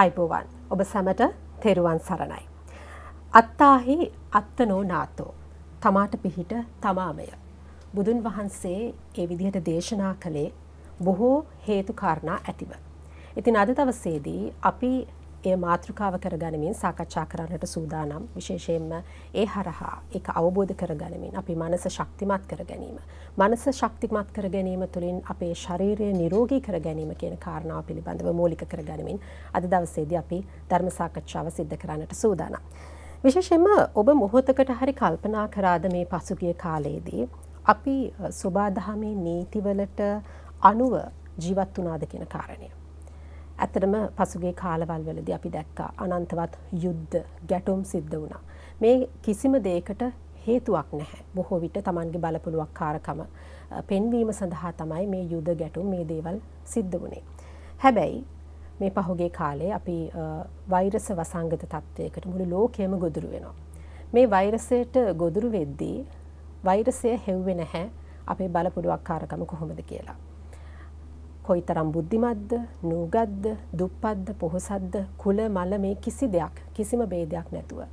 අයිබෝවන් ඔබ සැමට තෙරුවන් සරණයි. අත්තාහි අත්තනෝ නාතෝ තමාට පිහිට තමාමය. බුදුන් වහන්සේ ඒ විදිහට දේශනා කළේ බොහෝ හේතුකාරණා ඇතිව. ඉතින් අද දවසේදී අපි එය මාතෘකාව කරගනිමින් සාකච්ඡා කරන්නට සූදානම් විශේෂයෙන්ම ඒ හරහා එක අවබෝධ කරගනිමින් අපි මනස ශක්තිමත් කර ගැනීම. මනස ශක්තිමත් කර ගැනීම තුළින් අපේ ශරීරය නිරෝගී කර ගැනීම කියන කාරණාව පිළිබඳව මූලික කරගනිමින් අද දවසේදී අපි ධර්ම සාකච්ඡාව සිද්ධ කරන්නට සූදානම්. විශේෂයෙන්ම ඔබ මොහොතකට හරි කල්පනා කරාද මේ පසුගිය කාලයේදී අපි සෝබාදහමේ නීතිවලට අනුව ජීවත් වුණාද කියන කාරණය. ඇතරම පසුගේ කාලවල් වලද අපි දැක්කා අනන්තවත් යුද්ධ ගැටුම් සිද්ධ වුණා. මේ කිසිම දේකට හේතුවක් නැහැ. බොහෝ විට තමන්ගේ බලපුළුවක් කාරකම පෙන්වීම සඳහා තමයි මේ යුද ගැටුම් මේ දේවල් සිද්ධ වුණේ. හැබැයි මේ පහුගේ කාලේ අපි වෛරස වසංගත තත්ත්වයකට මුළු ලෝකයම ගොදුරු වෙනවා. මේ වෛරසයට ගොදුරු වෙද්දී වෛරසය හෙව්වේ නැහැ අපේ බලපුළුවක් කාරකම කොහොමද කියලා. කොයිතරම් බුද්ධිමත්ද නූගත්ද දුප්පත්ද පොහොසත්ද කුල මල මේ කිසි දෙයක් කිසිම බේදයක් නැතුව.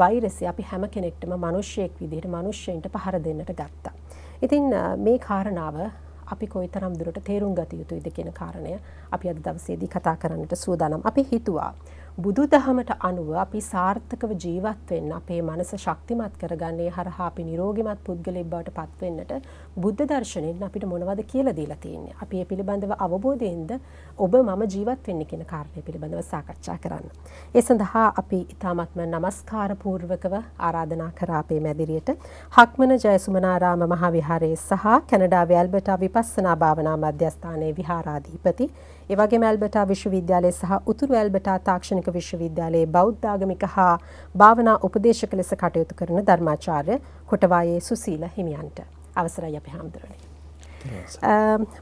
වෛරසය අපි හැම කෙනෙක්ටම මනුෂ්‍යයෙක් විදිහට මනුෂ්‍යයන්ට පහර දෙන්නට ගත්තා. ඉතින් මේ කාරණාව අපි කොයිතරම් දුරට තේරුම් ගත යුතුයිද කියන කාරණය අපි අද දවසේදී කතා කරන්නට සූදානම්. අපි හිතුවා බුදු දහමට අනුව අපි සාර්ථකව ජීවත්වෙන් අපේ මනස ශක්තිමත් කරගන්නේ හරහා අපි නිරෝගිමත් පුද්ගලෙක් බවට පත්වෙන්නට බුද්ධ දර්ශනයෙන් අපිට මොනවද කියලා දීලා තියෙන්නේ. අපි ඒ පිළිබඳව අවබෝධයෙන්ද ඔබ මම ජීවත් වෙන්නේ කියන කාරණය පිළිබඳව සාකච්ඡා කරන්න. ඒ සඳහා අපි ඊ타මත්ම নমස්කාර පූර්වකව ආරාධනා කරා අපේ මැදිරියට හක්මන ජයසුමනාරාම මහ විහාරයේ සහ කැනඩාවේ ඇල්බර්ටා විපස්සනා භාවනා මධ්‍යස්ථානයේ විහාරාධිපති එවගේම ඇල්බටා විශ්වවිද්‍යාලය සහ උතුරු ඇල්බටා තාක්ෂණික විශ්වවිද්‍යාලයේ බෞද්ධාගමික හා භාවනා උපදේශක ලෙස කටයුතු කරන ධර්මාචාර්ය කොටවායේ සුසීල හිමියන්ට අවසරයි අපි හැමදෙරණේ.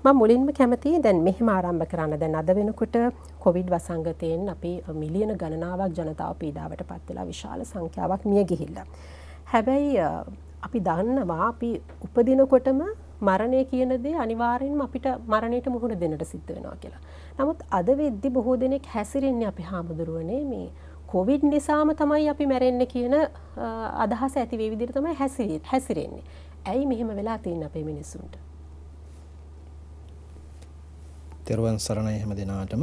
මම මුලින්ම කැමතියි දැන් මෙහෙම ආරම්භ කරන්න දැන් අද වෙනකොට කොවිඩ් වසංගතයෙන් අපි මිලියන ගණනාවක් ජනතාව පීඩාවට පත් වෙලා විශාල සංඛ්‍යාවක් මිය ගිහිල්ලා. හැබැයි අපි දන්නවා අපි උපදිනකොටම මරණය කියන දේ අනිවාර්යෙන්ම අපිට මරණයට මුහුණ දෙන්නට සිද්ධ වෙනවා කියලා. නමුත් අද වෙද්දි බොහෝ දෙනෙක් හැසිරෙන්නේ අපි හාමුදුරුවනේ මේ කොවිඩ් නිසාම තමයි අපි මැරෙන්න කියන අදහස ඇතිවේ විදිර තමයි හැසිරත් හැසිරෙන්නේ. ඇයි මෙහෙම වෙලා තියන්න අපේ මිනිස්සුන්ට. තෙරුවන් සරණ එහෙම දෙනාටම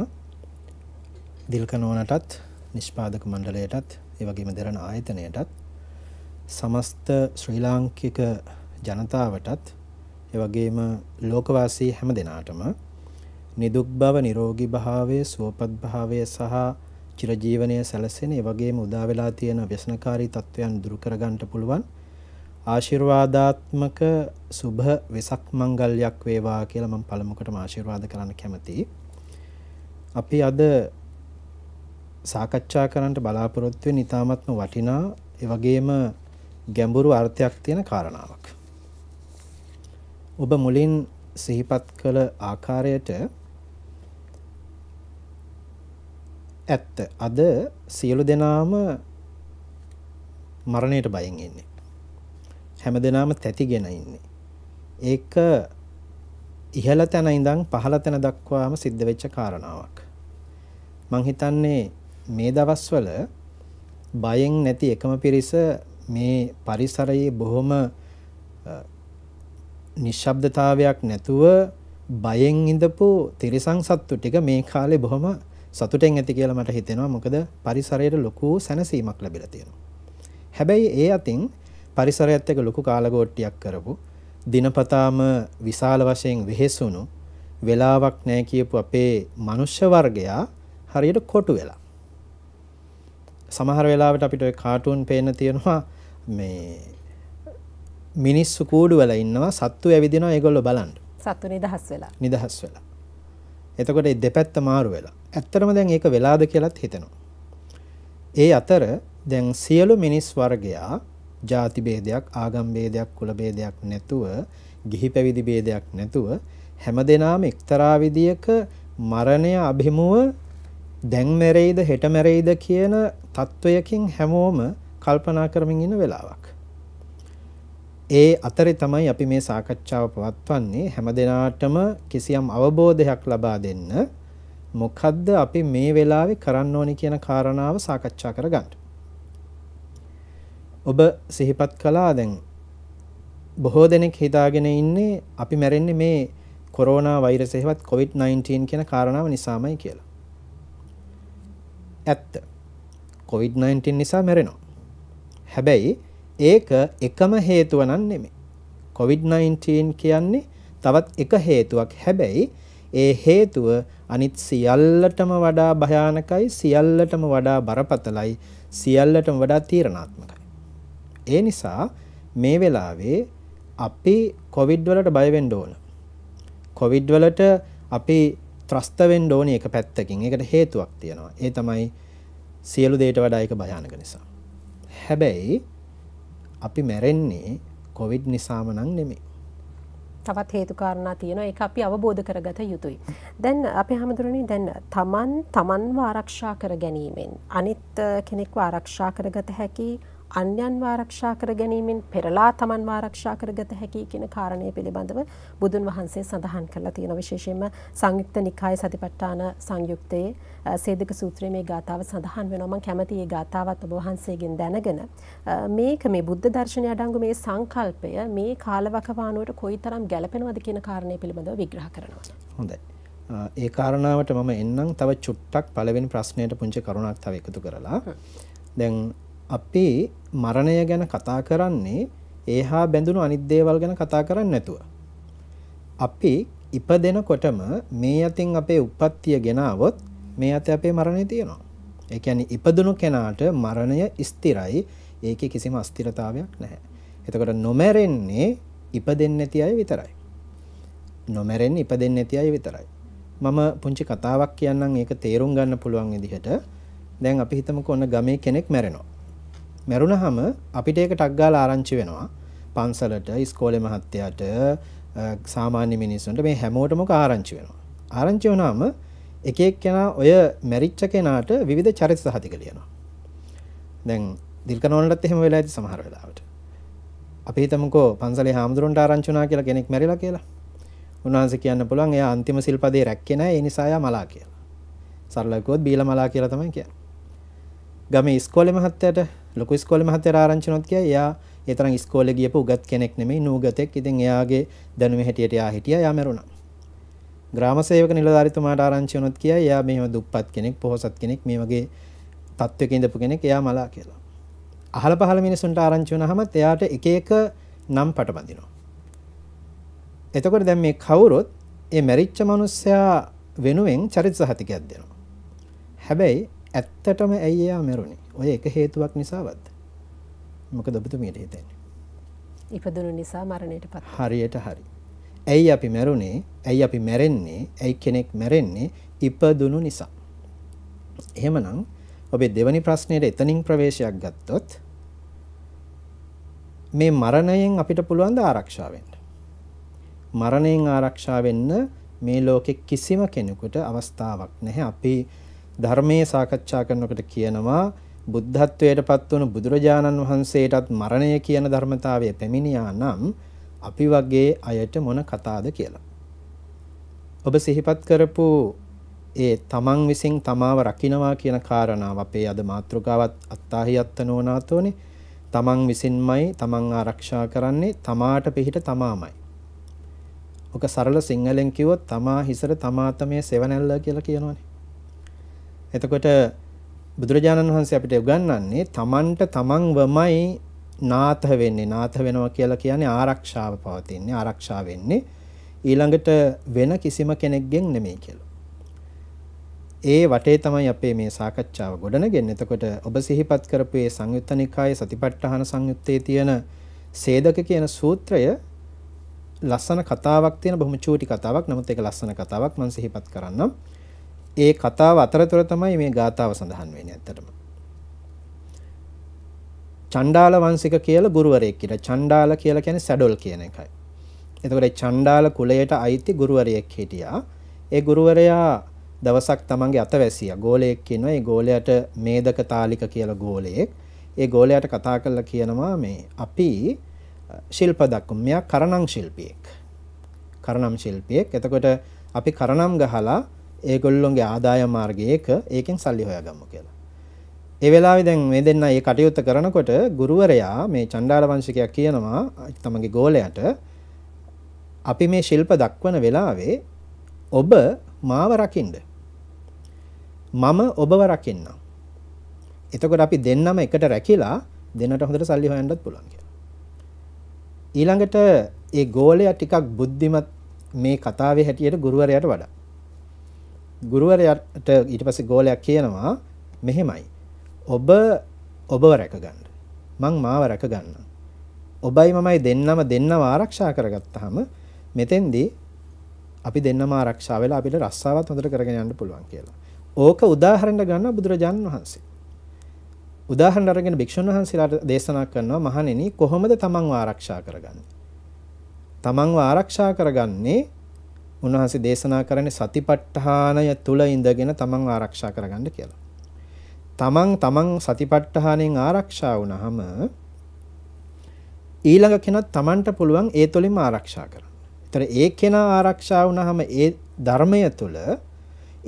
දිල්කනෝනටත් නිෂ්පාදක මණ්ඩලයටත් ඒවගේම දෙරන ආයතනයටත් සමස්ත ශ්‍රී ලාංකික ජනතාවටත් එවගේම ලෝකවාසී හැම දෙනාටම නිදුක් බව නිරෝගී භාවය සුවපත් භාවය සහ චිරජීවනය සැලසෙන ඒ වගේම උදා වෙලා තියෙන ව්‍යසනකාරී තත්වයන් දුරු කරගන්න පුළුවන් ආශිර්වාදාත්මක සුභ වෙසක් මංගල්‍යයක් වේවා කියලා මම පළමුවටම ආශිර්වාද කරන්න කැමතියි. අපි අද සාකච්ඡා කරන්නට බලාපොරොත්තු වෙන ඊ타මත්ම වටිනා ඒ වගේම ගැඹුරු අර්ථයක් තියෙන කාරණාවක්. ඔබ මුලින් සිහිපත් කළ ආකාරයට ඇත්ත අද සියලු දෙනාම මරණයට බයෙන් ඉන්නේ. හැම දෙනාම තැතිගෙන ඉන්නේ. ඒක ඉහළ තැන ඉඳන් පහළ තැන දක්වාම සිද්ධ වෙච්ච කාරණාවක්. මං හිතන්නේ මේ දවස්වල බයෙන් නැති එකම පිරිස මේ පරිසරයේ බොහොම නිශ්ශබ්දතාවයක් නැතුව බයෙන් ඉඳපු තිරිසන් සත්තු ටික මේ කාලේ බොහොම සතුටෙන් ඇති කියලා මට හිතෙනවා මොකද පරිසරයට ලොකු සැනසීමක් ලැබිලා තියෙනවා. හැබැයි ඒ අතින් පරිසරයත් එක්ක ලොකු කාලගෝට්ටියක් කරපු දිනපතාම විශාල වශයෙන් වෙහෙසුණු වෙලාවක් නැහැ කියපු අපේ මනුෂ්‍ය වර්ගයා හරියට කොටු වෙලා. සමහර වෙලාවට අපිට ওই කාටුන් පේන්න තියෙනවා මේ මිනිස්සු කූඩු වෙලා ඉන්නවා සත්තු ඇවිදිනවා ඒගොල්ලෝ බලන්න. සත්තු නිදහස් වෙලා. නිදහස් වෙලා. එතකොට මේ දෙපැත්ත මාරු වෙලා. ඇත්තරම දැන් ඒක වෙලාද කියලත් හිතෙනවා. ඒ අතර දැන් සියලු මිනිස් වර්ගයා ජාති භේදයක් ආගම් භේදයක් කුල භේදයක් නැතුව ගිහි පැවිදි භේදයක් නැතුව හැම දිනාම එක්තරා විදියක මරණය අභිමුව දැන් මැරෙයිද හෙට මැරෙයිද කියන තත්වයකින් හැමෝම කල්පනා කරමින් ඉන්න වෙලාවක්. ඒ අතරේ තමයි අපි මේ සාකච්ඡාව පවත්වන්නේ හැම දිනාටම කිසියම් අවබෝධයක් ලබා දෙන්න මොකද්ද අපි මේ වෙලාවේ කරන්න ඕනි කියන කාරණාව සාකච්ඡා කරගන්න. ඔබ සිහිපත් කළා දැන් බොහෝ දෙනෙක් හිතාගෙන ඉන්නේ අපි මැරෙන්නේ මේ කොරෝනා වෛරස් එහෙවත් COVID-19 කියන කාරණාව නිසාමයි කියලා. ඇත්ත. COVID-19 නිසා මැරෙනවා. හැබැයි ඒක එකම හේතුව නම් නෙමෙයි. COVID-19 කියන්නේ තවත් එක හේතුවක්. හැබැයි ඒ හේතුව අනිත් සියල්ලටම වඩා භයානකයි සියල්ලටම වඩා බරපතලයි සියල්ලටම වඩා තීරණාත්මකයි. ඒ නිසා මේ වෙලාවේ අපි කොවිඩ් වලට බය වෙන්න ඕන. කොවිඩ් වලට අපි ත්‍රස්ත වෙන්න ඕනේ එක පැත්තකින්. ඒකට හේතුවක් තියෙනවා. ඒ තමයි සියලු දේට වඩා ඒක භයානක නිසා. හැබැයි අපි මැරෙන්නේ කොවිඩ් නිසාම නම් නෙමෙයි. තවත් හේතුකාරණා තියෙනවා ඒක අපි අවබෝධ කරගත යුතුයි. දැන් අපි හැමදෙරණි දැන් තමන් තමන්ව ආරක්ෂා කර ගැනීමෙන් අනිත් කෙනෙක්ව ආරක්ෂා කරගත හැකි අන්‍යන්ව ආරක්ෂා කර ගැනීමෙන් පෙරලා තමන්ව ආරක්ෂා කරගත හැකි කියන කාරණය පිළිබඳව බුදුන් වහන්සේ සඳහන් කරලා තියෙනවා. විශේෂයෙන්ම සංයුක්ත නිකාය සතිපට්ඨාන සංයුක්තයේ සේදක සූත්‍රයේ මේ ගාථාව සඳහන් වෙනවා. මම කැමති මේ ගාථාවත් ඔබ වහන්සේගෙන් දැනගෙන මේක මේ බුද්ධ දර්ශනය අඩංගු මේ සංකල්පය මේ කාලවකවානුවට කොයිතරම් ගැලපෙනවද කියන කාරණය පිළිබඳව විග්‍රහ කරනවා. හොඳයි. ඒ කාරණාවට මම එන්නම් තව චුට්ටක් පළවෙනි ප්‍රශ්නයට පුංචි කරුණක් තව එකතු කරලා. දැන් අපේ මරණය ගැන කතා කරන්නේ ඒ හා බැඳුණු අනිද්දේවල් ගැන කතා කරන්න නැතුව. අපි ඉප දෙනකොටම මේ අතින් අපේ උපත්තිය ගෙනාවොත් මේ අත අපේ මරණය තියෙනවා. එකැනි ඉපදනු කෙනාට මරණය ස්තිරයි ඒක කිසිම අස්තිරතාවයක් නැහැ. එතකොට නොමැරෙන්නේ ඉප දෙන්න ඇති අය විතරයි. නොමැරෙන් ඉප දෙන්න ඇති අය විතරයි. මම පුංචි කතාවක් කියන්නම් ඒක තේරුම් ගන්න පුළුවන් ඉදිහට දැන් අපි හිතමක ඔන්න ගමේ කෙනෙක් මැරෙනවා. මැරුණහම අපිට ඒක ටක් ගාලා ආරංචි වෙනවා. පන්සලට, ඉස්කෝලේ මහත්තයාට, සාමාන්‍ය මිනිස්සුන්ට මේ හැමෝටම ආරංචි වෙනවා. ආරංචි වුණාම එක එක්කෙනා ඔය මැරිච්ච කෙනාට විවිධ චරිත සහතික ලියනවා. දැන් දිල්කනෝනටත් එහෙම වෙලා ඇති සමහර වෙලාවට. අපි හිතමුකෝ පන්සලේ හාමුදුරන්ට ආරංචි වුණා කියලා කෙනෙක් මැරිලා කියලා. උන්වහන්සේ කියන්න පුළුවන් එයා අන්තිම සිල්පදේ රැක්කේ නැහැ ඒ නිසා එයා මලා කියලා. සරලව කිව්වොත් බීලා මලා කියලා තමයි කියන්නේ. ගමේ ඉස්කෝලේ මහත්තයාට ලොකු ඉස්කෝලේ මහත්තයාට ආරංචි වුණොත් කිය එයා ඒ තරම් ඉස්කෝලේ ගියපු උගත් කෙනෙක් නෙමෙයි නූගතෙක්. ඉතින් එයාගේ දැනුමේ හැටියට එයා හිටියා. එයා මැරුණා. ග්‍රාම සේවක නිලධාරීතුමාට ආරංචි වුණොත් කිය එයා මෙහෙම දුප්පත් කෙනෙක්, පොහොසත් කෙනෙක්, මේ වගේ තත්වයක ඉඳපු කෙනෙක් එයා මලා කියලා. අහල පහල මිනිසුන්ට ආරංචි වුණාම එයාට එක එක නම් පටබඳිනවා. එතකොට දැන් මේ කවුරුත් ඒ මැරිච්ච මිනිස්සයා වෙනුවෙන් චරිත සහතිකයක් දෙනවා. හැබැයි ඇත්තටම ඇයි එයා මැරුණේ? ඔය එක හේතුවක් නිසාවත්. මොකද ඔබතුමියට හිතෙන්නේ? ඉපදුණු නිසා මරණයට පත්. හරියට හරි. ඇයි අපි මැරුණේ? ඇයි අපි මැරෙන්නේ? ඇයි කෙනෙක් මැරෙන්නේ? ඉපදුණු නිසා. එහෙමනම් ඔබේ දෙවැනි ප්‍රශ්නයේ එතනින් ප්‍රවේශයක් ගත්තොත් මේ මරණයෙන් අපිට පුළුවන් ද ආරක්ෂා වෙන්න? මරණයෙන් ආරක්ෂා වෙන්න මේ ලෝකෙ කිසිම කෙනෙකුට අවස්ථාවක් නැහැ. අපි ධර්මයේ සාකච්ඡා කරනකොට කියනවා බුද්ධත්වයට පත් වුණු බුදුරජාණන් වහන්සේටත් මරණය කියන ධර්මතාවය පැමිණියා නම් අපි වගේ අයට මොන කතාද කියලා. ඔබ සිහිපත් කරපු ඒ තමන් විසින් තමාව රකින්නවා කියන කාරණාව අපේ අද මාතෘකාවත් අත්තාහියත්ත නොනාතෝනේ. තමන් විසින්මයි තමන් ආරක්ෂා කරන්නේ තමාට පිහිට තමාමයි. ඔක සරල සිංහලෙන් කිව්වොත් තමා හිසට තමා තමයි සෙවණැල්ල කියලා කියනවනේ. එතකොට බුදුරජාණන් වහන්සේ අපිට උගන්වන්නේ තමන්ට තමන්වමයි නාත වෙන්නේ නාත වෙනවා කියලා කියන්නේ ආරක්ෂාව පවතින්නේ ආරක්ෂා වෙන්නේ ඊළඟට වෙන කිසිම කෙනෙක්ගෙන් නෙමෙයි කියලා. ඒ වටේ තමයි අපේ මේ සාකච්ඡාව ගොඩනගෙන්නේ. එතකොට ඔබ සිහිපත් කරපු මේ සංයුත්ත නිකායේ සතිපට්ඨාන සංයුත්තේ තියෙන සේදක කියන සූත්‍රය ලස්සන කතාවක් තියෙන බොහොම චූටි කතාවක්. නමුත් ඒක ලස්සන කතාවක් මම සිහිපත් කරන්නම්. ඒ කතාව අතරතුර තමයි මේ ගාථාව සඳහන් වෙන්නේ ඇත්තටම. චණ්ඩාල වංශික කියලා ගුරුවරයෙක් හිටියා. චණ්ඩාල කියලා කියන්නේ සැඩොල් කියන එකයි. එතකොට චණ්ඩාල කුලයට අයිති ගුරුවරයෙක් හිටියා. ඒ ගුරුවරයා දවසක් තමන්ගේ අත වැසියා. ගෝලයෙක් ඉන්නවා. ඒ ගෝලයට මේදක තාලික කියලා ගෝලයෙක්. ඒ ගෝලයට කතා කරලා කියනවා මේ අපි ශිල්ප දක්වමු. මෙයා කරණම් ශිල්පියෙක්. කරණම් ශිල්පියෙක්. එතකොට අපි කරණම් ගහලා ඒගොල්ලොන්ගේ ආදාය මාර්ගයක ඒකෙන් සල්ලි හොයාගන්න කියලා. ඒ වෙලාවේ දැන් මේ දෙන්නා මේ කටයුත්ත කරනකොට ගුරුවරයා මේ චණ්ඩාල වංශිකයා කියනවා තමගේ ගෝලයට අපි මේ ශිල්ප දක්වන වෙලාවේ ඔබ මාව රකින්න. මම ඔබව රකින්නම්. එතකොට අපි දෙන්නම එකට රැකිලා දෙන්නට හොඳට සල්ලි හොයන්නත් පුළුවන් කියලා. ඊළඟට ඒ ගෝලයා ටිකක් බුද්ධිමත් මේ කතාවේ හැටියට ගුරුවරයාට වඩා ගුරුවරයට ඊට පස්සේ ගෝලයක් කියනවා මෙහෙමයි. ඔබ ඔබව රැකගන්න. මං මාව රැකගන්න. ඔබයි මමයි දෙන්නම දෙන්නම ආරක්ෂා කරගත්තාම මෙතෙන්දී අපි දෙන්නම ආරක්ෂා වෙලා අපිට රස්සාවත් හොඳට කරගෙන යන්න පුළුවන් කියලා. ඕක උදාහරණයක් ගන්න බුදුරජාණන් වහන්සේ. උදාහරණ අරගෙන භික්ෂුන් වහන්සේලාට දේශනා කරනවා මහණෙනි කොහොමද තමන්ව ආරක්ෂා කරගන්නේ? තමන්ව ආරක්ෂා කරගන්නේ උන්වහන්සේ දේශනා කරන්නේ සතිපට්ඨානය තුල ඉඳගෙන තමන් ආරක්ෂා කරගන්න කියලා. තමන් තමන් සතිපට්ඨානෙන් ආරක්ෂා වුණාම ඊළඟ කෙනා තමන්ට පුළුවන් ඒ තුලින්ම ආරක්ෂා කරන්න. ඒතර ඒ කෙනා ආරක්ෂා වුණාම ඒ ධර්මය තුල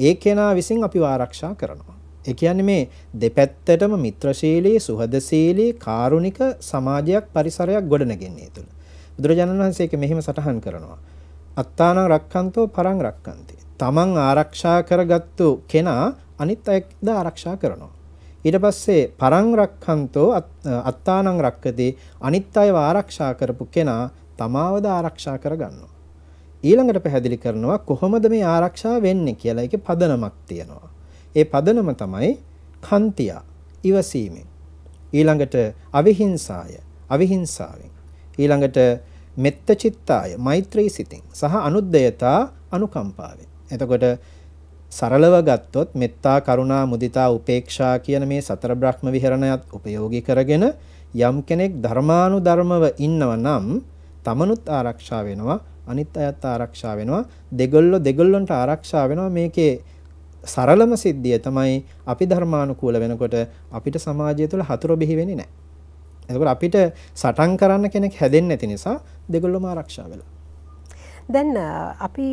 ඒ කෙනා විසින් අපිව ආරක්ෂා කරනවා. ඒ කියන්නේ මේ දෙපැත්තටම මිත්‍රශීලී, සුහදශීලී, කාරුණික සමාජයක් පරිසරයක් ගොඩනගන්නේ තුල. බුදුරජාණන් වහන්සේ ඒක මෙහෙම සටහන් කරනවා. අත්තානං රක්කන්තෝ පරං රක්කන්ති. තමන් ආරක්ෂා කරගත්තු කෙනා අනිත් අයද ආරක්ෂා කරනවා. ඊට පස්සේ පරං රක්කන්තෝ අත්තානං රක්කදී අනිත් අයව ආරක්ෂා කරපු කෙනා තමාවද ආරක්ෂා කරගන්නවා. ඊළඟට පැහැදිලි කරනවා කොහොමද මේ ආරක්ෂා වෙන්නේ කියලා ඒකේ පදනමක් තියෙනවා. ඒ පදනම තමයි කන්තිය ඉවසීමෙන් ඊළඟට අවිහිංසාය අවිහිංසාවෙන් ඊළඟට මෙත්ත චිත්තාය මෛත්‍රී සිතින් සහ අනුද්දයතා අනුකම්පාවෙන්. එතකොට සරලව ගත්තොත් මෙත්තා කරුණා මුදිතා උපේක්ෂා කියන මේ සතර බ්‍රහ්ම විහරණයත් උපයෝගී කරගෙන යම් කෙනෙක් ධර්මානුධර්මව ඉන්නව නම් තමනුත් ආරක්ෂා වෙනවා අනිත් අයත් ආරක්ෂා වෙනවා දෙගොල්ලෝ දෙගොල්ලන්ට ආරක්ෂා වෙනවා මේකේ සරලම සිද්ධිය තමයි අපි ධර්මානුකූල වෙනකොට අපිට සමාජය තුළ හතුරු බිහි වෙන්නේ නැහැ එතකොට අපිට සටන් කරන්න කෙනෙක් හැදෙන්නේ නැති නිසා දෙගොල්ලෝම ආරක්ෂා වෙලා. දැන් අපි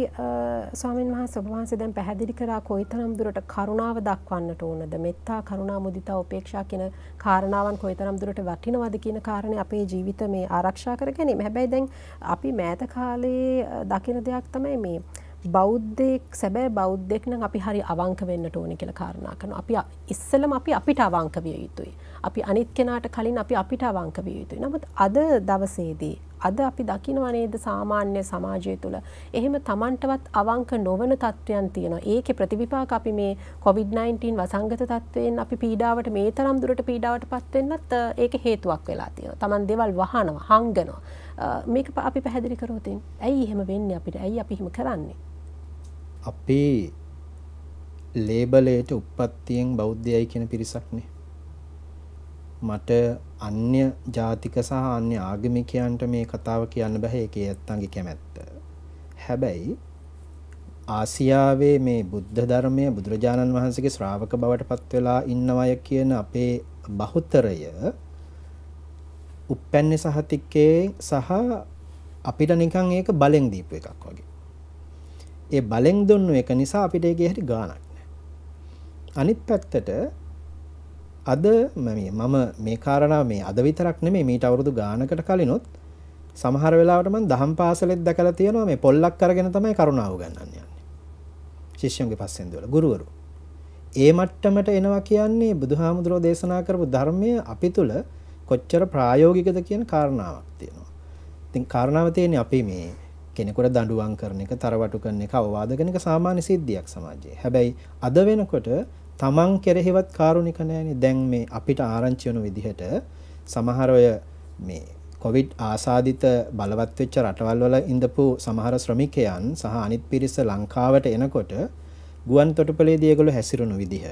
ස්වාමීන් වහන්සේ ඔබ වහන්සේ දැන් පැහැදිලි කරා කොයිතරම් දුරට කරුණාව දක්වන්නට ඕනද මෙත්තා කරුණා මුදිතා උපේක්ෂා කියන කාරණාවන් කොයිතරම් දුරට වටිනවද කියන කාරණේ අපේ ජීවිත මේ ආරක්ෂා කර ගැනීම. හැබැයි දැන් අපි මෑත කාලේ දකින දෙයක් තමයි මේ බෞද්ධයෙක් සැබෑ බෞද්ධෙක් නම් අපි හරි අවංක වෙන්නට ඕනේ කියලා කාරණා කරනවා. අපි ඉස්සෙල්ලම අපි අපිට අවංක විය යුතුයි. අපි අනිත් කෙනාට කලින් අපි අපිට අවංක විය යුතුයි. නමුත් අද දවසේදී අද අපි දකිනවා නේද සාමාන්‍ය සමාජය තුළ එහෙම Tamanටවත් අවංක නොවන තත්වයන් තියෙනවා. ඒකේ ප්‍රතිවිපාක අපි මේ COVID-19 වසංගත තත්වයෙන් අපි පීඩාවට මේ තරම් දුරට පීඩාවටපත් වෙන්නත් ඒක හේතුවක් වෙලා තියෙනවා. Taman දේවල් වහනවා, හංගනවා. මේක අපි පැහැදිලි කරවතින්. ඇයි එහෙම වෙන්නේ අපිට? ඇයි අපි එහෙම කරන්නේ? අපි ලේබලයට උප්පත්තියෙන් බෞද්ධයයි කියන පිරිසක්නේ. මට අන්‍ය ජාතික සහ අන්‍ය ආගමිකයන්ට මේ කතාව කියන්න බෑ ඒකේ ඇත්තන්ගේ කැමැත්ත. හැබැයි ආසියාවේ මේ බුද්ධ ධර්මය බුදුරජාණන් වහන්සේගේ ශ්‍රාවක බවට පත් වෙලා ඉන්න අය කියන අපේ බහුතරය උප්පැන්නේ සහතිකේ සහ අපිට නිකන් ඒක බලෙන් දීපු එකක් වගේ. ඒ බලෙන් දුන්නු එක නිසා අපිට ඒකේ හරි ගාණක් නැහැ. අනිත් පැත්තට අද මම මේ කාරණා මේ අද විතරක් නෙමෙයි මීට අවුරුදු ගාණකට කලිනුත් සමහර වෙලාවට මම දහම් පාසලෙත් දැකලා තියෙනවා මේ පොල්ලක් අරගෙන තමයි කරුණාව ගන්නන්න යන්නේ. ශිෂ්‍යයන්ගේ පස්සෙන් දවල ගුරුවරු. ඒ මට්ටමට එනවා කියන්නේ බුදුහාමුදුරෝ දේශනා කරපු ධර්මය අපි තුල කොච්චර ප්‍රායෝගිකද කියන කාරණාවක් තියෙනවා. ඉතින් කාරණාව තියෙන්නේ අපි මේ කෙනෙකුට දඬුවම් කරන එක තරවටු කරන එක අවවාද කරන එක සාමාන්‍ය සිද්ධියක් සමාජයේ. හැබැයි අද වෙනකොට තමන් කෙරෙහිවත් කාරුණික නැහෙනේ. දැන් මේ අපිට ආරංචි වෙන විදිහට සමහර අය මේ කොවිඩ් ආසාදිත බලවත් වෙච්ච රටවල් වල ඉඳපු සමහර ශ්‍රමිකයන් සහ අනිත් පිරිස ලංකාවට එනකොට ගුවන් තොටුපළේදී ඒගොල්ලෝ හැසිරුණු විදිහ.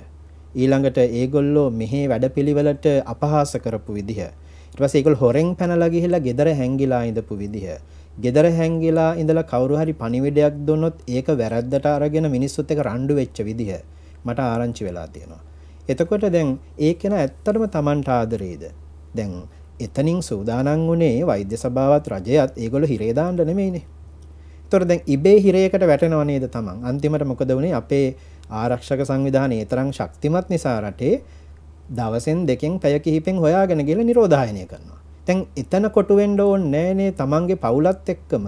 ඊළඟට ඒගොල්ලෝ මෙහි වැඩපිළිවෙලට අපහාස කරපු විදිහ. ඊට පස්සේ ඒගොල්ලෝ හොරෙන් පැනලා ගිහිලා ගෙදර හැංගිලා ඉඳපු විදිහ. ගෙදර හැංගිලා ඉඳලා කවුරු හරි පණිවිඩයක් දුන්නොත් ඒක වැරද්දට අරගෙන මිනිස්සුත් එක්ක රණ්ඩු වෙච්ච විදිහ මට ආරංචි වෙලා තියෙනවා. එතකොට දැන් ඒ කෙනා ඇත්තටම Tamanට ආදරේද? දැන් එතනින් සූදානම් වුණේ වෛද්‍ය සභාවත් රජයත් ඒගොල්ලෝ හිරේ දාන්න නෙමෙයිනේ. ඒතොර දැන් ඉබේ හිරයකට වැටෙනව නේද Taman? අන්තිමට මොකද වුනේ? අපේ ආරක්ෂක සංවිධානය ඒ තරම් ශක්තිමත් නිසා රටේ දවසෙන් දෙකෙන් පැය කිහිපෙන් හොයාගෙන ගිහලා නිරෝධායනය කරනවා. තැන් එතන කොටුවෙන්ඩ ඕන් නෑනේ තමන්ගේ පවුලත් එක්කම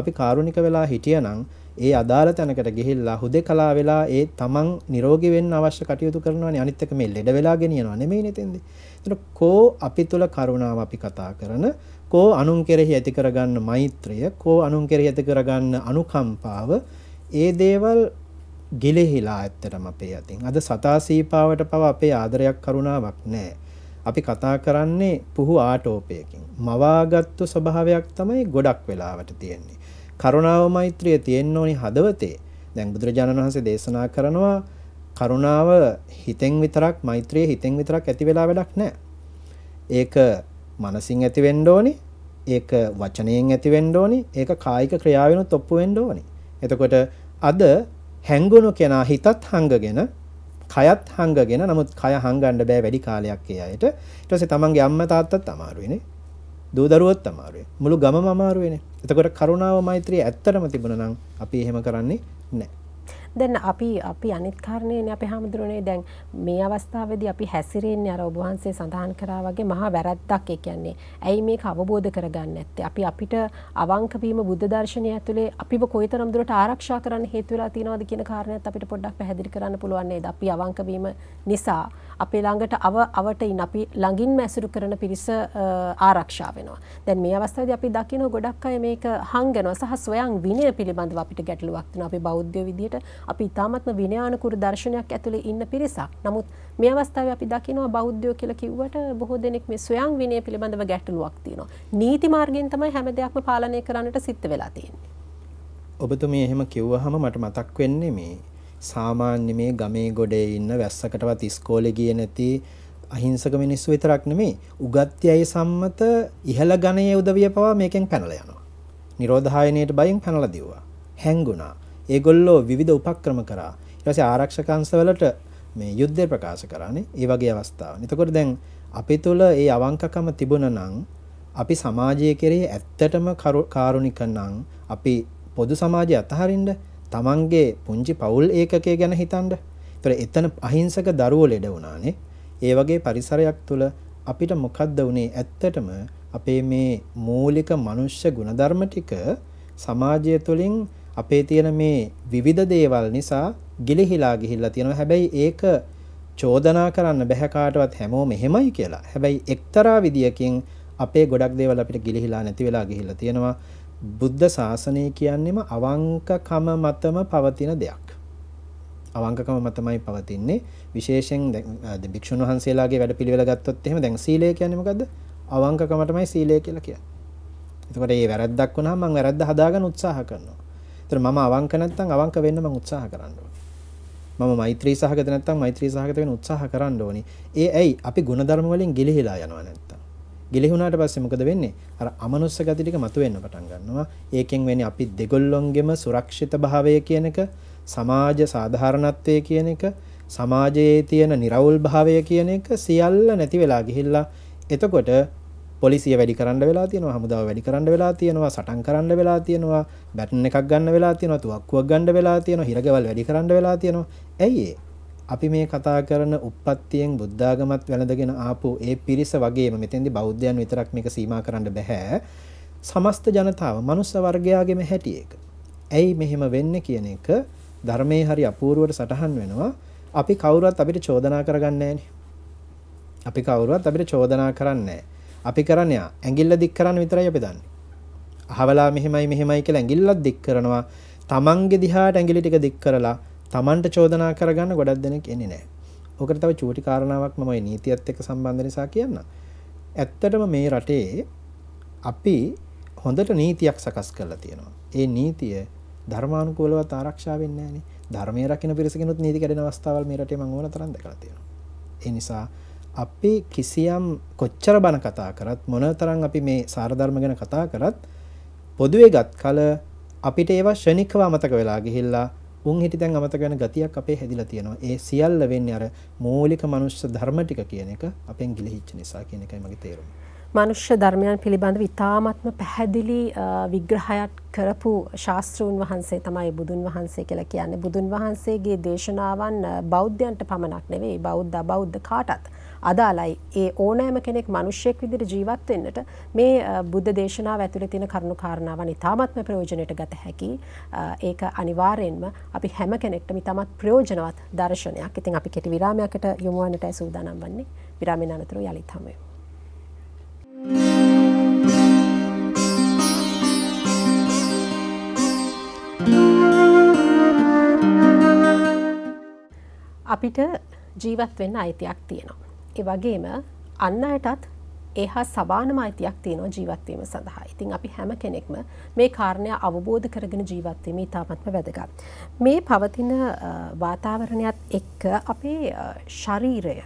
අපි කාරුණික වෙලා හිටියනම් ඒ අදාළ තැනකට ගිහිල්ලා හුදෙ කලා වෙලා ඒ තමන් නිරෝගී වෙන්න අවශ්‍ය කටයුතු කරනවානේ අනිත් එක මේ ලෙඩ වෙලා ගෙනියනවා නෙමෙයි නේද එතකොට කෝ අපි තුල කරුණාව අපි කතා කරන කෝ අනුන් කෙරෙහි ඇති කරගන්න මෛත්‍රිය කෝ අනුන් කෙරෙහි ඇති කරගන්න අනුකම්පාව ඒ දේවල් ගිලෙහිලා ඇත්තටම අපේ අතින් අද සතා සීපාවට පව අපේ ආදරයක් කරුණාවක් නැහැ අපි කතා කරන්නේ පුහු ආටෝපයකින් මවාගත්තු ස්වභාවයක් තමයි ගොඩක් වෙලාවට තියෙන්නේ. කරුණාව මෛත්‍රිය තියෙන්න ඕනි හදවතේ. දැන් බුදුරජාණන් වහන්සේ දේශනා කරනවා කරුණාව හිතෙන් විතරක් මෛත්‍රිය හිතෙන් විතරක් ඇති වෙලා වැඩක් නැහැ. ඒක මනසින් ඇති වෙන්න ඕනි. ඒක වචනයෙන් ඇති වෙන්න ඕනි. ඒක කායික ක්‍රියාවෙනුත් ඔප්පු වෙන්න ඕනි. එතකොට අද හැංගුණු කෙනා හිතත් හංගගෙන කයත් හංගගෙන නමුත් කය හංගන්න බෑ වැඩි කාලයක් ඒ අයට ඊට පස්සේ තමන්ගේ අම්මා තාත්තත් අමාරුයිනේ දූ දරුවොත් අමාරුයි මුළු ගමම අමාරුයිනේ එතකොට කරුණාව මෛත්‍රිය ඇත්තටම තිබුණා නම් අපි එහෙම කරන්නේ නැහැ දැන් අපි අපි අනිත් කාරණේනේ අපි හැමදෙරෝනේ දැන් මේ අවස්ථාවේදී අපි හැසිරෙන්නේ අර ඔබ වහන්සේ සඳහන් කරා වගේ මහා වැරද්දක් ඒ කියන්නේ. ඇයි මේක අවබෝධ කරගන්නේ නැත්තේ? අපි අපිට අවංක වීම බුද්ධ දර්ශනය ඇතුලේ අපිව කොයිතරම් දුරට ආරක්ෂා කරන්න හේතු වෙලා තියෙනවද කියන කාරණේත් අපිට පොඩ්ඩක් පැහැදිලි කරන්න පුළුවන් නේද? අපි අවංක වීම නිසා අපේ ළඟට අව අවටයින් අපි ළඟින්ම ඇසුරු කරන පිරිස ආරක්ෂා වෙනවා. දැන් මේ අවස්ථාවේදී අපි දකිනවා ගොඩක් අය මේක හංගනවා සහ ස්වයං විනය පිළිබඳව අපිට ගැටලුවක් තියෙනවා. අපි බෞද්ධ විදිහට අපි ඉතාමත්ම විනයානුකූල දර්ශනයක් ඇතුලේ ඉන්න පිරිසක්. නමුත් මේ අවස්ථාවේ අපි දකිනවා බෞද්ධයෝ කියලා කිව්වට බොහෝ දෙනෙක් මේ ස්වයං විනය පිළිබඳව ගැටලුවක් තියෙනවා. නීති මාර්ගයෙන් තමයි හැම දෙයක්ම පාලනය කරන්නට සිද්ධ වෙලා තියෙන්නේ. ඔබතුමිය එහෙම කිව්වහම මට මතක් වෙන්නේ මේ සාමාන්‍ය මේ ගමේ ගොඩේ ඉන්න වැස්සකටවත් ඉස්කෝලේ ගියේ නැති අහිංසක මිනිස්සු විතරක් නෙමෙයි උගත්යයි සම්මත ඉහළ ගණයේ උදවිය පවා මේකෙන් පැනලා යනවා. නිරෝධායනයට බයෙන් පැනලා දිව්වා. හැංගුණා. ඒගොල්ලෝ විවිධ උපක්‍රම කරා. ඊට පස්සේ ආරක්ෂක අංශවලට මේ යුද්ධය ප්‍රකාශ කරන්නේ ඒ වගේ අවස්ථාව. එතකොට දැන් අපි තුල ඒ අවංකකම තිබුණ නම් අපි සමාජය කෙරෙහි ඇත්තටම කාරුණික නම් අපි පොදු සමාජය අතහරින්න තමන්ගේ පුංචි පවුල් ඒකකේ ගැන හිතන්ඩ තොර එතන අහිංසක දරුවෝ ලෙඩ වුණානේ ඒ වගේ පරිසරයක් තුළ අපිට මොකක්ද වුණේ ඇත්තටම අපේ මේ මූලික මනුෂ්‍ය ගුණධර්ම ටික සමාජය තුළින් අපේ තියෙන මේ විවිධ දේවල් නිසා ගිලිහිලා ගිහිල්ලා තියෙනවා හැබැයි ඒක චෝදනා කරන්න බැහැ කාටවත් හැමෝම මෙහෙමයි කියලා. හැබැයි එක්තරා විදියකින් අපේ ගොඩක් දේවල් අපිට ගිලිහිලා නැති වෙලා ගිහිල්ලා තියෙනවා. බුද්ධ ශාසනය කියන්නෙම අවංකකම මතම පවතින දෙයක්. අවංකකම මතමයි පවතින්නේ විශේෂයෙන් දැන් භික්ෂුන් වහන්සේලාගේ වැඩපිළිවෙල ගත්තොත් එහෙම දැන් සීලය කියන්නේ මොකද්ද? අවංකකමටමයි සීලය කියලා කියන්නේ. එතකොට මේ වැරද්දක් වුණාම මම වැරද්ද හදාගන්න උත්සාහ කරනවා. එතකොට මම අවංක නැත්නම් අවංක වෙන්න මම උත්සාහ කරන්න මම මෛත්‍රී සහගත නැත්නම් මෛත්‍රී සහගත වෙන්න උත්සාහ කරන්න ඕනි. ඒ ඇයි අපි ගුණධර්ම වලින් ගිලිහිලා යනවා නැත්නම්. ගිලිහුණාට පස්සේ මොකද වෙන්නේ? අර අමනුස්ස ගති ටික මතුවෙන්න පටන් ගන්නවා. ඒකෙන් වෙන්නේ අපි දෙගොල්ලොන්ගෙම සුරක්ෂිත භාවය කියන එක, සමාජ සාධාරණත්වය කියන එක, සමාජයේ තියෙන निराවුල් භාවය කියන එක සියල්ල නැති වෙලා ගිහිල්ලා එතකොට පොලිසිය වැඩි කරන්න වෙලා තියෙනවා හමුදාව වැඩි කරන්න වෙලා තියෙනවා සටන් කරන්න වෙලා තියෙනවා බැටන් එකක් ගන්න වෙලා තියෙනවා තුවක්කුවක් ගන්න වෙලා තියෙනවා හිරගෙවල් වැඩි කරන්න වෙලා තියෙනවා ඇයි ඒ අපි මේ කතා කරන උප්පත්තියෙන් බුද්ධාගමත් වැළඳගෙන ආපු ඒ පිරිස වගේම මෙතෙන්දි බෞද්ධයන් විතරක් මේක සීමා කරන්න බෑ. සමස්ත ජනතාව මනුස්ස වර්ගයාගේම හැටි එක. ඇයි මෙහෙම වෙන්නේ කියන එක ධර්මයේ හරි අපූර්වට සටහන් වෙනවා. අපි කවුරුවත් අපිට චෝදනා කරගන්නේ අපි කවුරුවත් අපිට චෝදනා කරන්නේ අපි කරන්නේ ඇඟිල්ල දික් කරන්න විතරයි අපි දන්නේ. අහවලා මෙහෙමයි මෙහෙමයි කියලා ඇඟිල්ලක් දික් කරනවා. තමන්ගේ දිහාට ඇඟිලි ටික දික් කරලා තමන්ට චෝදනා කරගන්න ගොඩක් දෙනෙක් එන්නේ නෑ ඕකට තව චූටි කාරණාවක් මම නීතියත් එක්ක සම්බන්ධ නිසා කියන්න ඇත්තටම මේ රටේ අපි හොඳට නීතියක් සකස් කරලා තියෙනවා ඒ නීතිය ධර්මානුකූලව ආරක්ෂා වෙන්නේ නෑනේ ධර්මයේ රකින්න පිරිසකිනුත් නීති කැඩෙන අවස්ථාවල් මේ රටේ මම ඕන තරම් දැකලා තියෙනවා ඒ නිසා අපි කිසියම් කොච්චර බණ කතා කරත් මොන තරම් අපි මේ සාරධර්ම ගැන කතා කරත් පොදුවේ ගත් කල අපිට ඒවා ශනිකව අමතක වෙලා ගිහිල්ලා උන් හිටි දැන් අමතක වෙන ගතියක් අපේ හැදිලා තියෙනවා. ඒ සියල්ල වෙන්නේ අර මූලික මනුෂ්‍ය ධර්ම ටික කියන එක අපෙන් ගිලිහිච්ච නිසා කියන එකයි මගේ තේරුම. මනුෂ්‍ය ධර්මයන් පිළිබඳව ඉතාමත්ම පැහැදිලි විග්‍රහයක් කරපු ශාස්තෘන් වහන්සේ තමයි බුදුන් වහන්සේ කියලා කියන්නේ. බුදුන් වහන්සේගේ දේශනාවන් බෞද්ධයන්ට පමණක් නෙවෙයි බෞද්ධ බෞද්ධ කාටත්. අදාළයි. ඒ ඕනෑම කෙනෙක් මනුෂ්‍යයෙක් විදිහට ජීවත් වෙන්නට මේ බුද්ධ දේශනාව ඇතුළේ තියෙන කරුණු කාරණාවන් ඉතාමත්ම ප්‍රයෝජනයට ගත හැකි. ඒක අනිවාර්යෙන්ම අපි හැම කෙනෙක්ටම ඉතාමත් ප්‍රයෝජනවත් දර්ශනයක්. ඉතින් අපි කෙටි විරාමයකට යොමු වන්නටයි සූදානම් වන්නේ. විරාමයෙන් අනතුරු යලිත් හමු වෙමු. අපිට ජීවත් වෙන්න අයිතියක් තියෙනවා. ඒ වගේම අන්න අයටත් ඒ හා සමානම අයිතියක් තියෙනවා ජීවත්වීම සඳහා. ඉතින් අපි හැම කෙනෙක්ම මේ කාරණය අවබෝධ කරගෙන ජීවත්වීම ඉතාමත්ම වැදගත්. මේ පවතින වාතාවරණයත් එක්ක අපේ ශරීරය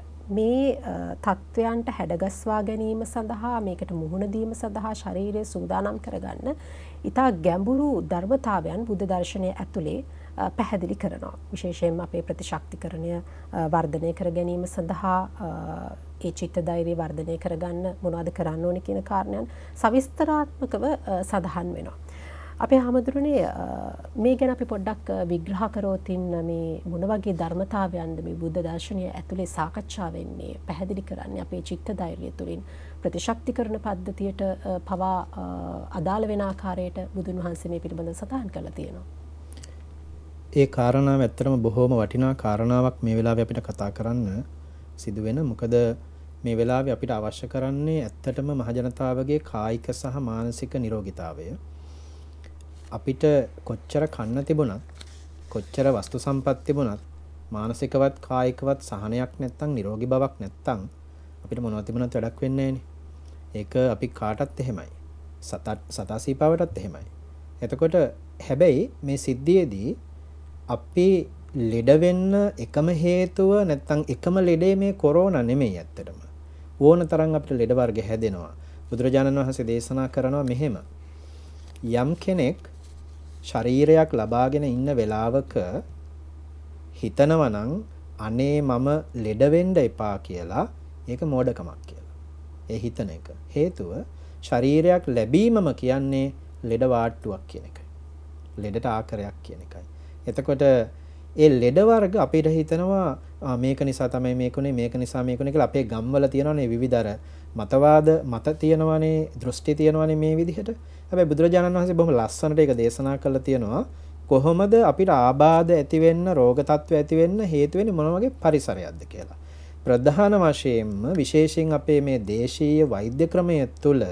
මේ තත්ත්වයන්ට හැඩගස්වා ගැනීම සඳහා මේකට මුහුණදීම සඳහා ශරීරය සූදානම් කරගන්න ඉතා ගැඹුරු ධර්මතාවයන් බුද්ධ දර්ශනය ඇතුළේ පැහැදිලි කරනවා. විශේෂයෙන් අපේ ප්‍රතිශක්තිකරණය වර්ධනය කර ගැනීම සඳහා ඒ චිත්ත ධෛර්යය වර්ධනය කරගන්න මොනවද කරන්න ඕනේ කියන කාරණයන් සවිස්තරාත්මකව සඳහන් වෙනවා. අපේ හාමුදුරනේ මේ ගැන අපි පොඩ්ඩක් විග්‍රහ කරෝතින් මේ මොන වගේ ධර්මතාවයන්ද මේ බුද්ධ දර්ශනය ඇතුලේ සාකච්ඡා වෙන්නේ පැහැදිලි කරන්නේ අපේ චිත්ත ධෛර්යය තුළින් ප්‍රතිශක්තිකරණ පද්ධතියට පවා අදාළ වෙන ආකාරයට බුදුන් වහන්සේ මේ පිළිබඳව සඳහන් කරලා තියෙනවා. ඒ කාරණාව ඇත්තරම බොහෝම වටිනා කාරණාවක් මේ වෙලාවේ අපිට කතා කරන්න සිදු වෙන මොකද මේ වෙලාවේ අපිට අවශ්‍ය කරන්නේ ඇත්තටම මහජනතාවගේ කායික සහ මානසික නිරෝගීතාවය. අපිට කොච්චර කන්න තිබුණත් කොච්චර වස්තු සම්පත් තිබුණත් මානසිකවත් කායිකවත් සහනයක් නැත්තම් නිරෝගී බවක් නැත්තම් අපිට මොනවද තිබුණත් වැඩක් වෙන්නේ ඒක අපි කාටත් එහෙමයි. සතා සීපාවටත් එහෙමයි. එතකොට හැබැයි මේ සිද්ධියේදී අපි ලෙඩ වෙන්න එකම හේතුව නැත්තම් එකම ලෙඩේ මේ කොරෝනා නෙමෙයි ඇත්තටම. ඕන තරම් අපිට ලෙඩ වර්ග හැදෙනවා. බුදුරජාණන් වහන්සේ දේශනා කරනවා මෙහෙම. යම් කෙනෙක් ශරීරයක් ලබාගෙන ඉන්න වෙලාවක හිතනවා නම් අනේ මම ලෙඩ වෙන්න එපා කියලා ඒක මෝඩකමක් කියලා. ඒ හිතන එක. හේතුව ශරීරයක් ලැබීමම කියන්නේ ලෙඩ වාට්ටුවක් කියන එකයි. ලෙඩට ආකරයක් කියන එකයි. එතකොට ඒ ලෙඩ වර්ග අපිට හිතනවා මේක නිසා තමයි මේකුනේ මේක නිසා මේකුනේ කියලා අපේ ගම්වල තියෙනනේ විවිධ මතවාද මත තියෙනවානේ දෘෂ්ටි තියෙනවානේ මේ විදිහට. හැබැයි බුදුරජාණන් වහන්සේ බොහොම ලස්සනට ඒක දේශනා කරලා තියෙනවා. කොහොමද අපිට ආබාධ ඇති වෙන්න රෝග තත්ත්ව ඇති වෙන්න හේතු වෙන්නේ මොන වගේ පරිසරයක්ද කියලා. ප්‍රධාන වශයෙන්ම විශේෂයෙන් අපේ මේ දේශීය වෛද්‍ය ක්‍රමය තුළ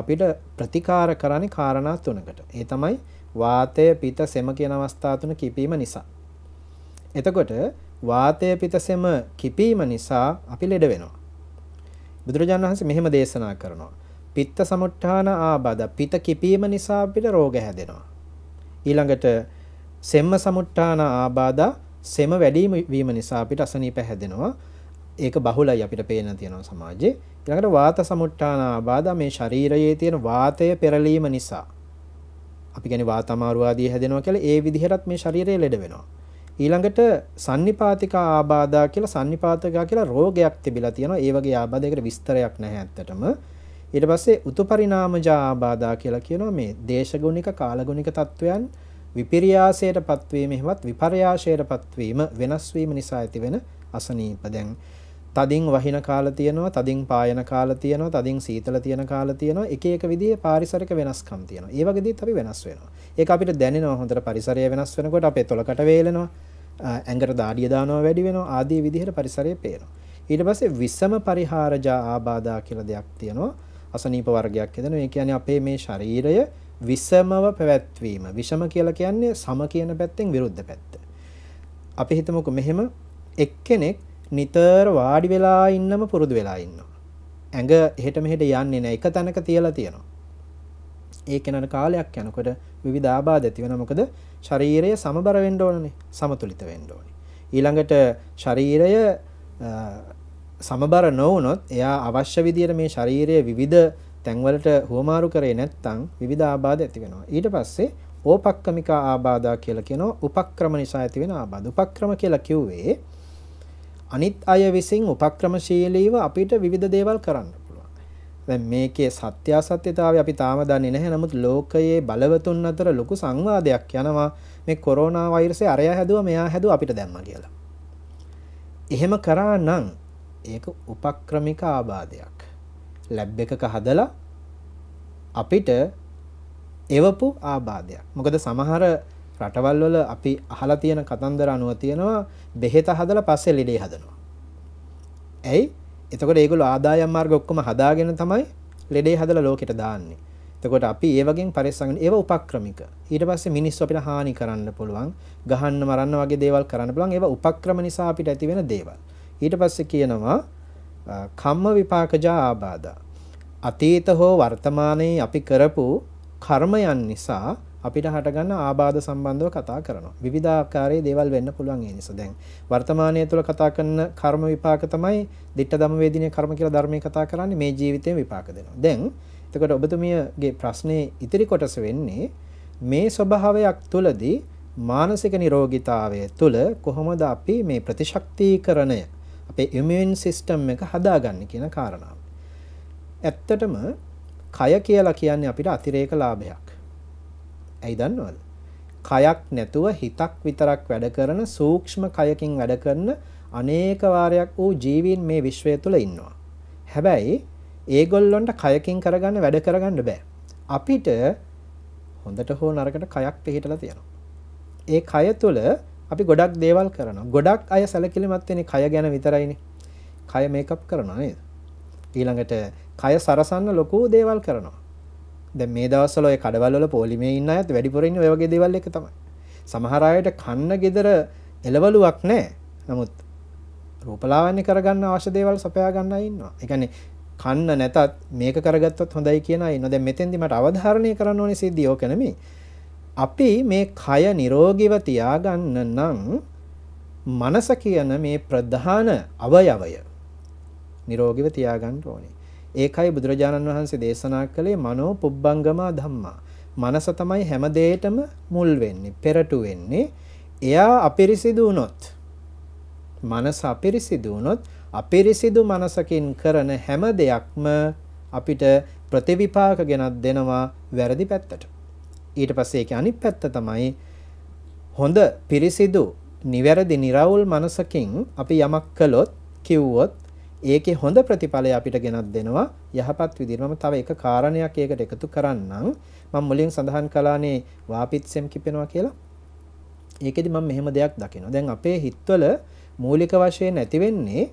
අපිට ප්‍රතිකාර කරන්නේ කාරණා තුනකට. ඒ තමයි වාතය පිත සෙම කියන අවස්ථා තුන කිපීම නිසා. එතකොට වාතය පිත සෙම කිපීම නිසා අපි ලෙඩ වෙනවා. බුදුරජාණන් වහන්සේ මෙහෙම දේශනා කරනවා. පිත්ත සමුට්ඨාන ආබද පිත කිපීම නිසා අපිට රෝග හැදෙනවා. ඊළඟට සෙම්ම සමුට්ඨාන ආබාධ සෙම වැඩිම වීම නිසා අපිට අසනීප හැදෙනවා. ඒක බහුලයි අපිට පේන තියෙනවා සමාජයේ. ඊළඟට වාත සමුට්ඨාන ආබාධ මේ ශරීරයේ තියෙන වාතය පෙරලීම නිසා අපි ගැන වාතමාරුවාදී හැදෙනවා කියලා ඒ විදිහටත් මේ ශරීරය ලෙඩ වෙනවා. ඊළඟට සන්නිපාතික ආබාධා කියලා සන්නිපාතකා කියලා රෝගයක් තිබිලා තියෙනවා. ඒ වගේ ආබාධයකට විස්තරයක් නැහැ ඇත්තටම. ඊට පස්සේ උතුපරිණාමජා ආබාධා කියලා කියනවා මේ දේශගුණික කාලගුණික තත්වයන් විපිරියාසයට පත්වීම එහෙමත් විපර්යාසයට පත්වීම වෙනස් වීම නිසා ඇතිවෙන අසනීප දැන් තදින් වහින කාල තියෙනවා තදින් පායන කාල තියෙනවා තදින් සීතල තියෙන කාල තියෙනවා එක එක විදිහේ පාරිසරික වෙනස්කම් තියෙනවා. ඒ වගේදීත් අපි වෙනස් වෙනවා. ඒක අපිට දැනෙනවා හොඳට පරිසරය වෙනස් වෙනකොට අපේ තොලකට වේලෙනවා. ඇඟට දාඩිය දානවා වැඩි වෙනවා ආදී විදිහට පරිසරය පේනවා. ඊට පස්සේ විසම පරිහාරජා ආබාධා කියලා දෙයක් තියෙනවා. අසනීප වර්ගයක් හදන ඒ කියන්නේ අපේ මේ ශරීරය විසමව පැවැත්වීම. විෂම කියලා කියන්නේ සම කියන පැත්තෙන් විරුද්ධ පැත්ත. අපි හිතමුකෝ මෙහෙම එක්කෙනෙක් නිතර වාඩි වෙලා ඉන්නම පුරුදු වෙලා ඉන්න. ඇඟ එහෙට මෙහෙට යන්නේ නෑ එක තැනක තියලා තියෙනවා. ඒ කෙනට කාලයක් යනකොට විවිධාබාධ ඇති වෙන මොකද ශරීරය සමබර වෙන්න ඕනනේ සමතුලිත වෙන්න ඕනේ. ඊළඟට ශරීරය සමබර නොවුනොත් එයා අවශ්‍ය විදියට මේ ශරීරයේ විවිධ තැන්වලට හුවමාරු කරේ නැත්නම් විවිධ ආබාධ ඇති වෙනවා. ඊට පස්සේ ඕපක්කමික ආබාධා කියලා කියනවා. උපක්‍රම නිසා ඇති වෙන ආබාධ. උපක්‍රම කියලා කිව්වේ අනිත් අය විසින් උපක්‍රමශීලීව අපිට විවිධ දේවල් කරන්න පුළුවන් මේකේ සත්‍ය අසත්‍යතාවය අපි තාම දන්නේ නැහැ නමුත් ලෝකයේ බලවතුන් අතර ලොකු සංවාදයක් යනවා මේ කොරෝනා වෛරසය අරයා හැදුවා මෙයා හැදුවා අපිට දැම්මා කියලා. එහෙම කරා නම් ඒක උපක්‍රමික ආබාධයක්. ලැබ් එකක හදලා අපිට එවපු ආබාධයක්. මොකද සමහර රටවල් වල අපි අහලා තියෙන කතන්දර අනුව තියෙනවා බෙහෙත හදලා පස්සේ ලෙඩේ හදනවා. ඇයි? එතකොට ඒගොල්ලෝ ආදායම් මාර්ග ඔක්කොම හදාගෙන තමයි ලෙඩේ හදලා ලෝකෙට දාන්නේ. එතකොට අපි ඒ වගේ පරිස්සම් ඒව උපක්‍රමික. ඊට පස්සේ මිනිස්සු අපිට හානි කරන්න පුළුවන්, ගහන්න මරන්න වගේ දේවල් කරන්න පුළුවන්. ඒව උපක්‍රම නිසා අපිට ඇති වෙන දේවල්. ඊට පස්සේ කියනවා කම්ම විපාකජා ආබාධා. අතීත හෝ වර්තමානයේ අපි කරපු කර්මයන් නිසා අපිට හටගන්න ආබාධ සම්බන්ධව කතා කරනවා. විවිධාකාරයේ දේවල් වෙන්න පුළුවන් ඒ නිසා. දැන් වර්තමානය තුළ කතා කරන කර්ම විපාක තමයි ditta dhamma vedine karma කියලා ධර්මයේ කතා කරන්නේ මේ ජීවිතේ විපාක දෙනවා. දැන් එතකොට ඔබතුමියගේ ප්‍රශ්නේ ඉතිරි කොටස වෙන්නේ මේ ස්වභාවයක් තුළදී මානසික නිරෝගීතාවය තුළ කොහොමද අපි මේ ප්‍රතිශක්තිකරණය අපේ ඉමුන් සිස්ටම් එක හදාගන්නේ කියන කාරණාව. ඇත්තටම කය කියලා කියන්නේ අපිට අතිරේක ලාභයක්. ඇයි දන්නවද? කයක් නැතුව හිතක් විතරක් වැඩ කරන සූක්ෂම කයකින් වැඩ කරන අනේක වාරයක් වූ ජීවීන් මේ විශ්වය තුල ඉන්නවා. හැබැයි ඒගොල්ලොන්ට කයකින් කරගන්න වැඩ කරගන්න බෑ. අපිට හොඳට හෝ නරකට කයක් පිහිටලා තියෙනවා. ඒ කය තුල අපි ගොඩක් දේවල් කරනවා. ගොඩක් අය සැලකිලිමත් වෙන්නේ කය ගැන විතරයිනේ. කය මේකප් කරනවා නේද? ඊළඟට කය සරසන්න ලොකු දේවල් කරනවා. දැ මේ දවසල කඩවල පොලිම ඉන්න ඇත් වැඩිපුරන්න වගේ දෙවල් එක තමයි සමහරයට කන්න ගෙදර එලවලුවක් නෑ නමුත් රූපලාවන්නේ කරගන්න ආශදේවල් සපයා ගන්න ඉන්නවා එකන කන්න නැතත් මේක කරගත්තත් හොඳයි කියන නොද මෙතැදිමට අවධාරණය කරන්න ඕනි සිද්ධියෝ කනම අපි මේ කය නිරෝගිව තියාගන්න නම් මනස කියන මේ ප්‍රධාන අවයවය නිරෝගිව තියාගන්න ඕනේ ඒකයි බුදුරජාණන් වහන්සේ දේශනා කළේ මනෝ පුබ්බංගමා ධම්මා. මනස තමයි හැම දෙයකටම මුල් වෙන්නේ, පෙරටු වෙන්නේ. එයා අපිරිසිදු වුණොත් මනස අපිරිසිදු වුණොත් අපිරිසිදු මනසකින් කරන හැම දෙයක්ම අපිට ප්‍රතිවිපාක ගෙනත් දෙනවා වැරදි පැත්තට. ඊට පස්සේ ඒක අනිත් පැත්ත තමයි හොඳ පිරිසිදු නිවැරදි निराවුල් මනසකින් අපි යමක් කළොත් කිව්වොත් ඒකේ හොඳ ප්‍රතිඵලය අපිට ගෙනත් දෙනවා යහපත් විදිහට මම තව එක කාරණයක් ඒකට එකතු කරන්නම් මම මුලින් සඳහන් කළානේ වාපිත්සෙම් කිපෙනවා කියලා ඒකෙදි මම මෙහෙම දෙයක් දකිනවා දැන් අපේ හිතවල මූලික වශයෙන් ඇති වෙන්නේ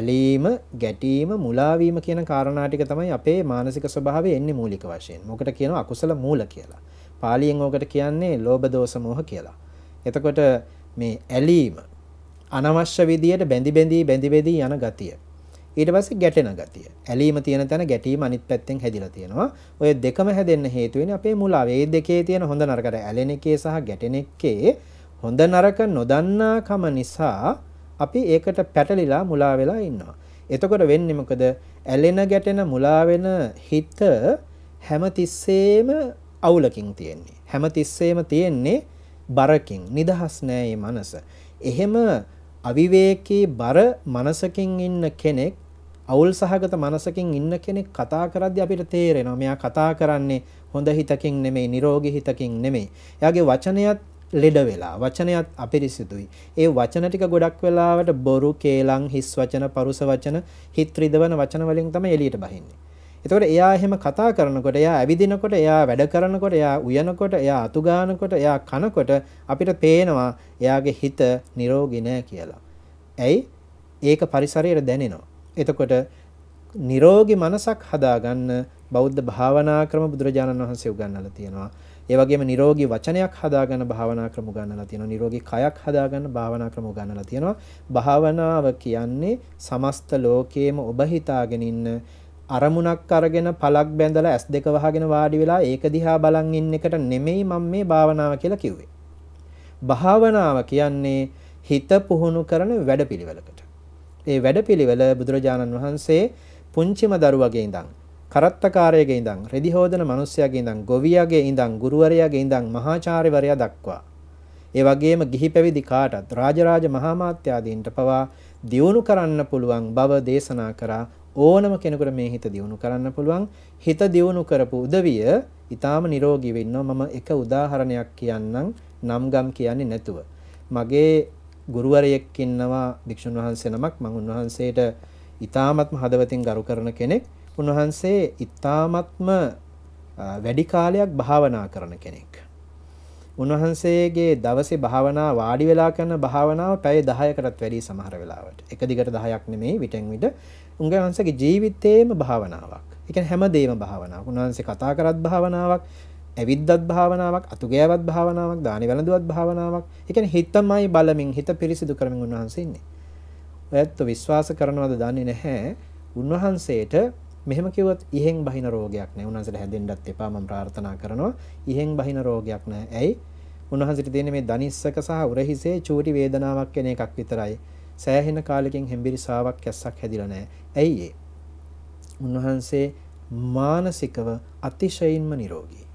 ඇලීම ගැටීම මුලාවීම කියන කාරණා ටික තමයි අපේ මානසික ස්වභාවය එන්නේ මූලික වශයෙන්. මොකට කියනවා අකුසල මූල කියලා. පාලියෙන් ඕකට කියන්නේ ලෝභ දෝෂ මෝහ කියලා. එතකොට මේ ඇලීම අනවශ්‍ය විදියට බැඳි බැඳී බැඳි බැඳී යන ගතිය. ඊට පස්සේ ගැටෙන ගතිය. ඇලීම තියෙන තැන ගැටීම අනිත් පැත්තෙන් හැදිලා තියෙනවා. ඔය දෙකම හැදෙන්න හේතු වෙන්නේ අපේ මුලාව. මේ දෙකේ තියෙන හොඳ නරකට ඇලෙන එකේ සහ ගැටෙන එකේ හොඳ නරක නොදන්නාකම නිසා අපි ඒකට පැටලිලා මුලා වෙලා ඉන්නවා. එතකොට වෙන්නේ මොකද? ඇලෙන ගැටෙන මුලා වෙන හිත හැමතිස්සෙම අවුලකින් තියෙන්නේ. හැමතිස්සෙම තියෙන්නේ බරකින්. නිදහස් නෑ මේ මනස. එහෙම අවිවේකී බර මනසකින් ඉන්න කෙනෙක් අවුල් සහගත මනසකින් ඉන්න කෙනෙක් කතා කරද්දී අපිට තේරෙනවා මෙයා කතා කරන්නේ හොඳ හිතකින් නෙමෙයි නිරෝගී හිතකින් නෙමෙයි. එයාගේ වචනයත් ලෙඩ වෙලා වචනයත් අපිරිසිදුයි. ඒ වචන ටික ගොඩක් වෙලාවට බොරු, කේලම්, හිස් වචන, පරුස වචන, හිත් රිදවන වචන වලින් තමයි එළියට බහින්නේ. එතකොට එයා එහෙම කතා කරනකොට එයා ඇවිදිනකොට එයා වැඩ කරනකොට එයා උයනකොට එයා අතුගානකොට එයා කනකොට අපිට පේනවා එයාගේ හිත නිරෝගී නෑ කියලා. ඇයි? ඒක පරිසරයට දැනෙනවා. එතකොට නිරෝගී මනසක් හදාගන්න බෞද්ධ භාවනා ක්‍රම බුදුරජාණන් වහන්සේ උගන්වලා තියෙනවා. ඒ වගේම නිරෝගී වචනයක් හදාගන්න භාවනා ක්‍රම උගන්වලා තියෙනවා. නිරෝගී කයක් හදාගන්න භාවනා ක්‍රම උගන්වලා තියෙනවා. භාවනාව කියන්නේ සමස්ත ලෝකයේම ඔබ හිතාගෙන ඉන්න අරමුණක් අරගෙන පලක් බැඳලා ඇස් දෙක වහගෙන වාඩි වෙලා ඒක දිහා බලන් ඉන්න එකට නෙමෙයි මම මේ භාවනාව කියලා කිව්වේ. භාවනාව කියන්නේ හිත පුහුණු කරන වැඩපිළිවෙලකට. ඒ වැඩපිළිවෙල බුදුරජාණන් වහන්සේ පුංචිම දරුවගේ ඉඳන් කරත්තකාරයගේ ඉඳන් රෙදි හොදන මිනිස්සයාගේ ඉඳන් ගොවියාගේ ඉඳන් ගුරුවරයාගේ ඉඳන් මහාචාර්යවරයා දක්වා ඒ වගේම ගිහි පැවිදි කාටත් රාජරාජ මහාමාත්‍යාදීන්ට පවා දියුණු කරන්න පුළුවන් බව දේශනා කරා ඕනම කෙනෙකුට මේ හිත දියුණු කරන්න පුළුවන්. හිත දියුණු කරපු උදවිය ඊටාම නිරෝගීව ඉන්නවා. මම එක උදාහරණයක් කියන්නම්. නම්ගම් කියන්නේ නැතුව. මගේ ගුරුවරයෙක් ඉන්නවා භික්ෂුන් වහන්සේ නමක්. මම උන්වහන්සේට ඊටාමත්ම හදවතින් ගරු කරන කෙනෙක්. උන්වහන්සේ ඊටාමත්ම වැඩි කාලයක් භාවනා කරන කෙනෙක්. උන්වහන්සේගේ දවසේ භාවනා වාඩි වෙලා කරන භාවනාව පැය 10කටත් වැඩි සමහර වෙලාවට. එක දිගට 10ක් නෙමෙයි විටෙන් විට උන්වහන්සේගේ ජීවිතේම භාවනාවක්. ඒ කියන්නේ හැමදේම භාවනාවක්. උන්වහන්සේ කතා කරත් භාවනාවක්, ඇවිද්දත් භාවනාවක්, අතුගෑවත් භාවනාවක්, දානි වැළඳුවත් භාවනාවක්. ඒ කියන්නේ හිතමයි බලමින් හිත පිරිසිදු කරමින් උන්වහන්සේ ඉන්නේ. ඔයත් විශ්වාස කරනවද දන්නේ නැහැ. උන්වහන්සේට මෙහෙම කිව්වත් ඉහෙන් බහින රෝගයක් නෑ උන්වහන්සේට හැදෙන්නත් එපා මම ප්‍රාර්ථනා කරනවා. ඉහෙන් බහින රෝගයක් නෑ. ඇයි? උන්වහන්සේට දෙන්නේ මේ දනිස්සක සහ උරහිසේ චූටි වේදනාවක් වෙන එකක් විතරයි. සෑහෙන කාලෙකින් හෙම්බිරිසාවක් කැස්සක් හැදිලා නැහැ. ඇයි ඒ? උන්වහන්සේ මානසිකව අතිශයින්ම නිරෝගී.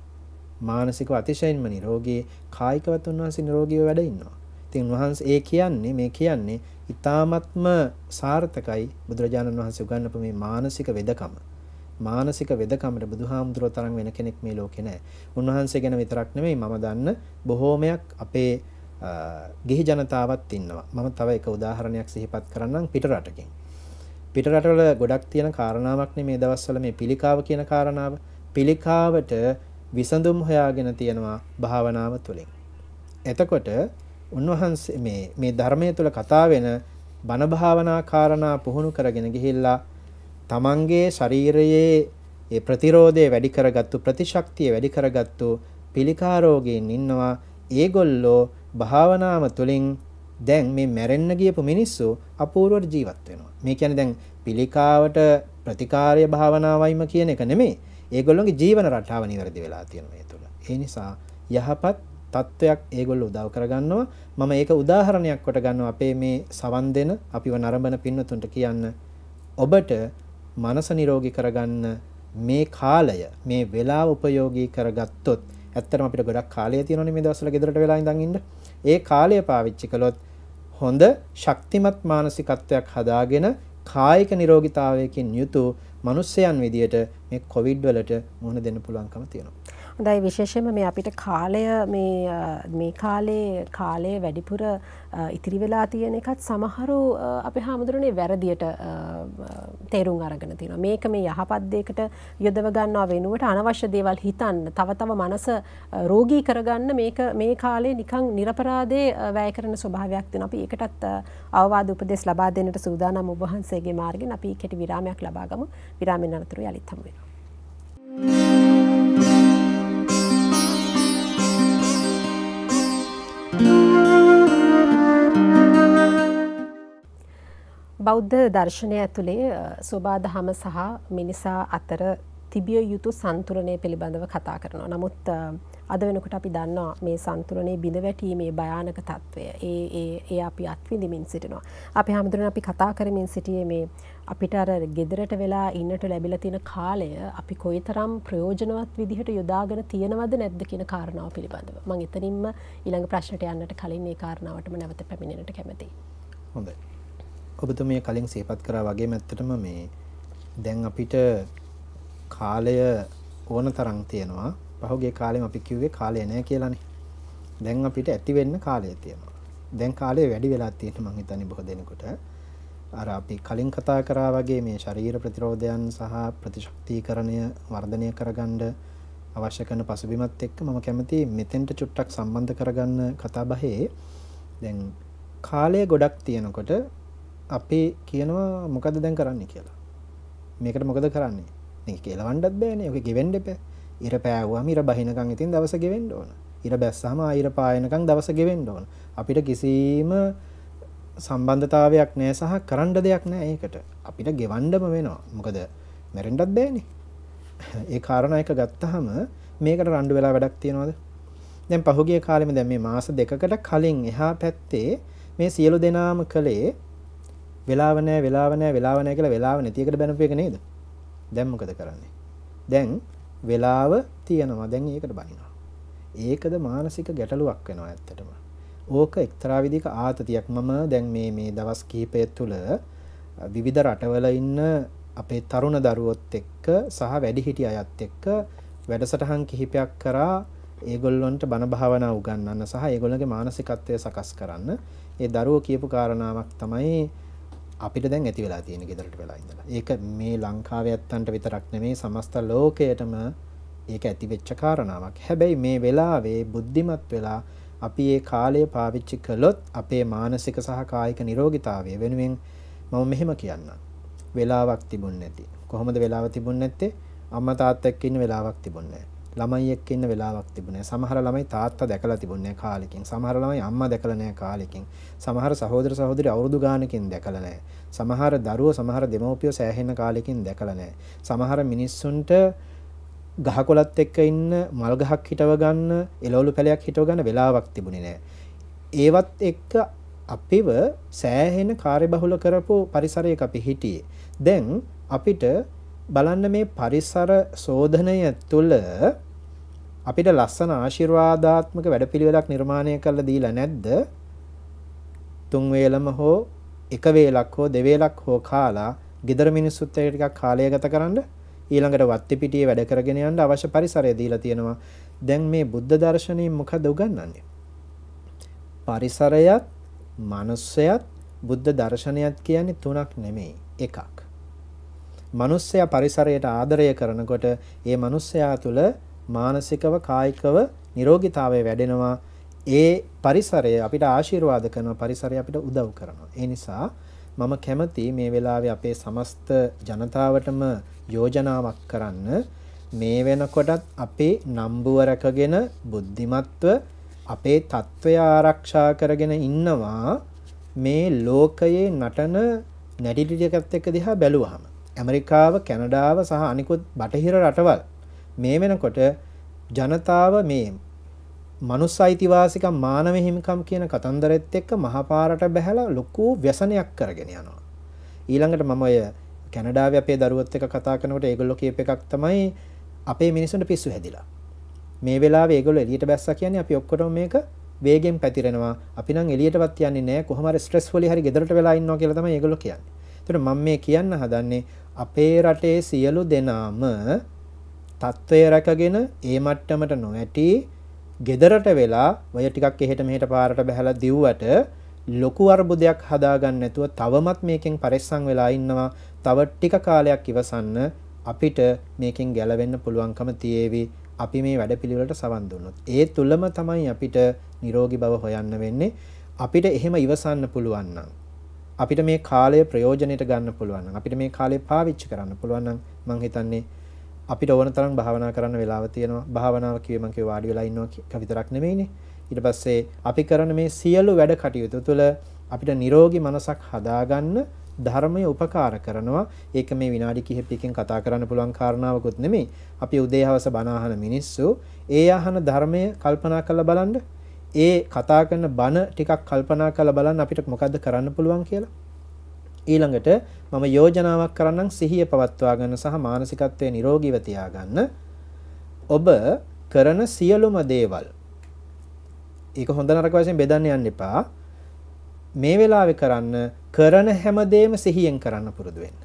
මානසිකව අතිශයින්ම නිරෝගී, කායිකවත් උන්වහන්සේ නිරෝගීව වැඩ ඉන්නවා. ඉතින් උන්වහන්සේ ඒ කියන්නේ මේ කියන්නේ ඊ타මත්ම සාර්ථකයි බුදුරජාණන් වහන්සේ උගන්වපු මේ මානසික වෙදකම. මානසික වෙදකමට බුදුහාමුදුරුවෝ තරම් වෙන කෙනෙක් මේ ලෝකේ නැහැ. උන්වහන්සේ ගැන විතරක් නෙමෙයි මම දන්න බොහෝමයක් අපේ ගිහි ජනතාවත් ඉන්නවා. මම තව එක උදාහරණයක් සිහිපත් කරන්නම් පිටරටකින්. පිටරටවල ගොඩක් තියෙන කාරණාවක් නේ මේ දවස්වල මේ පිළිකාව කියන කාරණාව. පිළිකාවට විසඳුම් හොයාගෙන තියෙනවා භාවනාව තුළින්. එතකොට උන්වහන්සේ මේ මේ ධර්මයේ තුල කතා වෙන බණ භාවනා කාරණා පුහුණු කරගෙන ගිහිල්ලා තමන්ගේ ශරීරයේ ඒ ප්‍රතිරෝධය වැඩි කරගත්තු ප්‍රතිශක්තිය වැඩි කරගත්තු පිළිකාරෝගයෙන් ඉන්නවා ඒගොල්ලෝ භාවනාව තුළින් දැන් මේ මැරෙන්න ගියපු මිනිස්සු අපූර්වට ජීවත් වෙනවා. මේ කියන්නේ දැන් පිළිකාවට ප්‍රතිකාරය භාවනාවයිම කියන එක නෙමෙයි. ඒගොල්ලොන්ගේ ජීවන රටාව නිවැරදි වෙලා තියෙනවා මේ තුල. ඒ නිසා යහපත් තත්වයක් ඒගොල්ලෝ උදව් කරගන්නවා. මම ඒක උදාහරණයක් කොට ගන්නවා අපේ මේ සවන් දෙන අපිව නරඹන පින්නතුන්ට කියන්න. ඔබට මනස නිරෝගී කරගන්න මේ කාලය මේ වෙලාව උපයෝගී කරගත්තොත් ඇත්තටම අපිට ගොඩක් කාලය තියෙනවනේ මේ දවස්වල ගෙදරට වෙලා ඉඳන් ඉන්න. ඒ කාලය පාවිච්චි කළොත් හොඳ ශක්තිමත් මානසිකත්වයක් හදාගෙන කායික නිරෝගීතාවයකින් යුතු මිනිස්සයන් විදියට මේ කොවිඩ් වලට මුහුණ දෙන්න පුළුවන්කම තියෙනවා. හොඳයි විශේෂයෙන්ම මේ අපිට කාලය මේ මේ කාලේ කාලය වැඩිපුර ඉතිරි වෙලා තියෙන එකත් සමහරු අපේ හාමුදුරනේ වැරදියට තේරුම් අරගෙන තියෙනවා. මේක මේ යහපත් දෙයකට යොදව ගන්නවා වෙනුවට අනවශ්‍ය දේවල් හිතන්න, තව තව මනස රෝගී කරගන්න මේක මේ කාලේ නිකන් නිර්පරාදේ වැය කරන ස්වභාවයක් තියෙනවා. අපි ඒකටත් අවවාද උපදෙස් ලබා දෙන්නට සූදානම් ඔබ වහන්සේගේ මාර්ගෙන් අපි කෙටි විරාමයක් ලබා ගමු. විරාමෙන් අනතුරු යලිත් හමු වෙනවා. බෞද්ධ දර්ශනය ඇතුළේ ස්වබාදහම සහ මිනිසා අතර තිබිය යුතු සන්තුරණය පිළිබඳව කතා කරනවා. නමුත් අද වෙනකට අපි දන්නවා මේ සන්තුරනේ බිඳ වැටීමේ භයානක තත්ත්වය ඒ ඒ ඒ අපි අත්විඳමින් සිටිනවා. අපි හමුදුරන අපි කතා කරමින් සිටියේ මේ අපිට අර ගෙදරට වෙලා ඉන්නට ලැබිලා තියෙන කාලය අපි කොයිතරම් ප්‍රයෝජනවත් විදිහට යොදාගෙන තියෙනවද නැද්ද කියන කාරණාව පිළිබඳව. මම එතනින්ම ඊළඟ ප්‍රශ්නට යන්නට කලින් මේ කාරණාවටම නැවත පැමිණෙන්නට කැමතියි. හොඳයි. ඔබතු මේ කලින් සේපත් කරා වගේ මැත්තටම මේ දැන් අපිට කාලය ඕන තරම් තියෙනවා පහුගේ කාලෙම අපි කිව්වේ කාලය නෑ කියලානේ දැන් අපිට ඇතිවෙන්න කාලය තියෙනවා දැන් කාලය වැඩි වෙලා තියෙන මං හිතන්නේ බොහෝ දෙනෙකුට අර අපි කලින් කතා කරා වගේ මේ ශරීර ප්‍රතිරෝධයන් සහ ප්‍රතිශක්තිකරණය වර්ධනය කරගන්න අවශ්‍ය කරන පසුබිමත් එක්ක මම කැමති මෙතෙන්ට චුට්ටක් සම්බන්ධ කරගන්න කතා බහේ දැන් කාලය ගොඩක් තියෙනකොට අපි කියනවා මොකද දැන් කරන්න කියලා මේකට මොකද කරන්නේ කියලවන්ඩත් බෑන ඔක ගෙවෙන්ඩ එප ඉර පෑවා මිර බහිනකං ඉතින් දවස ගෙවෙන්ඩ ඕන ඉර බැස්සහම අයිර පායනකං දවස ගෙවෙන්ඩ ඕන අපිට කිසිීම සම්බන්ධතාවයක් නෑ සහ කරන්ඩ දෙයක් නෑ ඒකට අපිට ගෙවන්ඩම වෙනවා මොකද මැරෙන්ඩත් බෑනෙ ඒ කාරණ එක ගත්තහම මේකට රණ්ඩු වෙලා වැඩක් තියෙනවාද දැන් පහුගේ කාලෙම දැම් මේ මාස දෙකකට කලින් එහා පැත්තේ මේ සියලු දෙනාම කළේ වෙලාවනෑ වෙලාවනෑ වෙලාවනෑ කියලා වෙලාව නැතිකට බැනප එක නේද දැම්මකද කරන්නේ දැන් වෙලාව තියෙනවා දැන් ඒකට බනිනවා ඒකද මානසික ගැටලුවක් වෙනවා ඇත්තටම ඕක එක්තරාවිදික ආතතියක් මම දැන් මේ මේ දවස් කීපය තුළ විවිධ රටවල ඉන්න අපේ තරුණ දරුවොත් එක්ක සහ වැඩිහිටි අයත් එක්ක වැඩසටහන් කිහිපයක් කරා ඒගොල්ලොන්ට බණභාවනා උගන්නන්න සහ ඒගොල්ලගේ මානසිකත්වය සකස් කරන්න ඒ දරුව කියපු කාරණාවක් තමයි අපිට දැන් ඇති වෙලා තියෙන ගෙදරට වෙලා ඉඳලා ඒක මේ ලංකාව ඇත්තන්ට විතරක් නෙමේ සමස්ත ලෝකයටම ඒක ඇති වෙච්ච කාරණාවක් හැබැයි මේ වෙලාවේ බුද්ධිමත් වෙලා අපි ඒ කාලය පාවිච්චි කළොත් අපේ මානසික සහ කායික නිරෝගිතාවය වෙනුවෙන් මම මෙහෙම කියන්න වෙලාවක් තිබුණ නැති කොහොමද වෙලාව තිබුණ නැත්තේ අම්ම තාත්තැක්කන්න වෙලාවක් තිබුන්නේ ළමයිෙක් ඉන්න වෙලාවක් තිබුණ සමහර ළමයි තාත්ත දැකලා තිබුණේ කාලෙකින් සමහර ළමයි අම්ම දැකලනෑ කාලෙකින් සමහර සහෝදර සහෝදරි අවුරුදු ගානකින් දැකලනෑ සමහර දරුව සමහර දෙමවපියෝ සෑහෙන කාලෙකින් දැකලනෑ සමහර මිනිස්සුන්ට ගහකොලත් එක්ක ඉන්න මල්ගහක් හිටව ගන්න එලවලු පැලයක් හිටව ගන්න වෙලාවක් තිබුණි නෑ ඒවත් එක්ක අපිව සෑහෙන කාරය බහුල කරපු පරිසරය අපි හිටියේ දැන් අපිට බලන්න මේ පරිසර සෝධනය තුළ අපිට ලස්සන ආශිර්වාදාත්මක වැඩ පිළිවෙලක් නිර්මාණය කරල දීලා නැද්ද තුන්වේලම හෝ එකවේලක් හෝ දෙවේලක් හෝ කාලා ගෙදර මිනිස්සුත් ටිකක් කාලය ගත කරන්න ඊළඟට වත්ති පිටියේ වැඩ කරගෙන යන්න අවශ්‍ය පරිසරය දීලා තියෙනවා දැන් මේ බුද්ධ දර්ශනය මොකද උගන්වන්නේ පරිසරයත් මනුස්සයත් බුද්ධ දර්ශනයත් කියන්නේ තුනක් නෙමෙයි එකක් මනුස්සයා පරිසරයට ආදරය කරනකොට ඒ මනුස්සයා තුළ මානසිකව කායිකව නිරෝගීතාවය වැඩෙනවා. ඒ පරිසරය අපිට ආශිර්වාද කරන පරිසරය අපිට උදව් කරනවා. ඒ නිසා මම කැමති මේ වෙලාවේ අපේ සමස්ත ජනතාවටම යෝජනාවක් කරන්න මේ වෙනකොටත් අපේ නම්බුව රැකගෙන බුද්ධිමත්ව අපේ තත්ත්වය ආරක්ෂා කරගෙන ඉන්නවා මේ ලෝකයේ නටන නැඩිටිටිකත් එක්ක දිහා බැලුවහම ඇමරිකාව කැනඩාව සහ අනිකුත් බටහිර රටවල් මේ වෙනකොට ජනතාව මේ මනුස්ස අයිතිවාසිකම් මානව හිමිකම් කියන කතන්දරෙත් එක්ක මහපාරට බැහැලා ලොකු ව්‍යසනයක් කරගෙන යනවා. ඊළඟට මම ඔය කැනඩාවේ අපේ දරුවත් එක්ක කතා කරනකොට ඒගොල්ලෝ කියප එකක් තමයි අපේ මිනිසුන්ට පිස්සු හැදිලා. මේ වෙලාවේ ඒගොල්ලෝ එළියට බැස්සා කියන්නේ අපි ඔක්කොටම මේක වේගෙන් පැතිරෙනවා. අපි නම් එළියටවත් යන්නේ නැහැ. කොහොම හරි ස්ට්‍රෙස් වලින් හරි ගෙදරට වෙලා ඉන්නවා කියලා තමයි ඒගොල්ලෝ කියන්නේ. ඒතර මම මේ කියන්න හදන්නේ අපේ රටේ සියලු දෙනාම තත්ත්වය රැකගෙන ඒ මට්ටමට නොවැටි ගෙදරට වෙලා ඔය ටිකක් එහෙට මෙහෙට පාරට බැහැලා දිව්වට ලොකු අර්බුදයක් හදාගන්න නැතුව තවමත් මේකෙන් පරිස්සම් වෙලා ඉන්නවා තව ටික කාලයක් ඉවසන්න අපිට මේකෙන් ගැලවෙන්න පුළුවන්කම තියේවි අපි මේ වැඩපිළිවෙලට සවන් දුන්නොත් ඒ තුලම තමයි අපිට නිරෝගී බව හොයන්න වෙන්නේ අපිට එහෙම ඉවසන්න පුළුවන් නම් අපිට මේ කාලය ප්‍රයෝජනෙට ගන්න පුළුවන් නම් අපිට මේ කාලය පාවිච්චි කරන්න පුළුවන් නම් මම හිතන්නේ අපි ඕන තරම් භාවනා කරන්න වෙලාව තියෙනවා භාවනාව කියමන්ගේ වාඩි වෙලා ඉන්නවා කවිතරක් නෙමෙයිනේ ඊට පස්සේ අපි කරන මේ සියලු වැඩ කටයුතු තුළ අපිට නිරෝගී මනසක් හදාගන්න ධර්මය උපකාර කරනවා ඒක මේ විනාඩි කිහිපයකින් කතා කරන්න පුළුවන් කාරණාවකුත් නෙමෙයි අපි උදේ හවස බණ අහන මිනිස්සු ඒ අහන ධර්මය කල්පනා කරලා බලන්න ඒ කතා කරන බණ ටිකක් කල්පනා කරලා බලන්න අපිට මොකද්ද කරන්න පුළුවන් කියලා ඊළඟට මම යෝජනාවක් කරන්නම් සිහිය පවත්වා ගන්න සහ මානසිකත්වයේ නිරෝගීව තියාගන්න. ඔබ කරන සියලුම දේවල් ඒක හොඳ නරක වශයෙන් බෙදන්න යන්න එපා. මේ වෙලාවේ කරන්න කරන හැමදේම සිහියෙන් කරන්න පුරුදු වෙන්න.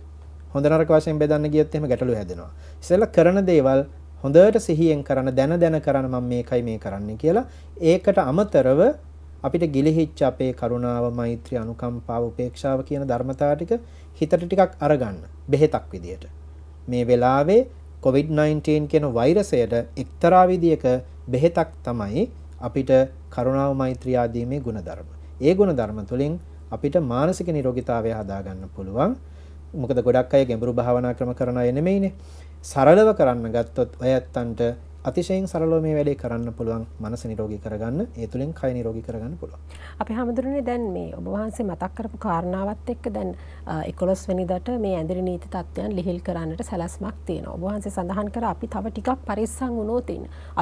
හොඳ නරක වශයෙන් බෙදන්න ගියොත් එහෙම ගැටලු හැදෙනවා. ඉතින්ලා කරන දේවල් හොඳට සිහියෙන් කරන දැන දැන කරන මම මේකයි මේ කරන්නේ කියලා ඒකට අමතරව අපිට ගිලිහිච්ච අපේ කරුණාව මෛත්‍රී අනුකම්පාව උපේක්ෂාව කියන ධර්මතා ටික හිතට ටිකක් අරගන්න බෙහෙතක් විදියට මේ වෙලාවේ COVID-19 කියන වෛරසයට එක්තරා විදියක බෙහෙතක් තමයි අපිට කරුණාව මෛත්‍රිය ආදී මේ ಗುಣධර්ම. ඒ ಗುಣධර්ම තුළින් අපිට මානසික නිරෝගීතාවය හදාගන්න පුළුවන්. මොකද ගොඩක් අය ගැඹුරු භාවනා ක්‍රම කරන අය නෙමෙයිනේ. සරලව කරන්න ගත්තොත් ඔයත්තන්ට අතිශයෙන් සරලව මේ වැඩේ කරන්න පුළුවන් මනස නිරෝගී කරගන්න ඒ තුළින් කය නිරෝගී කරගන්න පුළුවන් අපි හැමදුරනේ දැන් මේ ඔබ වහන්සේ මතක් කරපු කාරණාවත් එක්ක දැන් 11 වෙනිදාට මේ ඇඳිරි නීති තත්ත්වයන් ලිහිල් කරන්නට සැලැස්මක් තියෙනවා ඔබ වහන්සේ සඳහන් කර අපි තව ටිකක් පරිස්සම් වුණොත්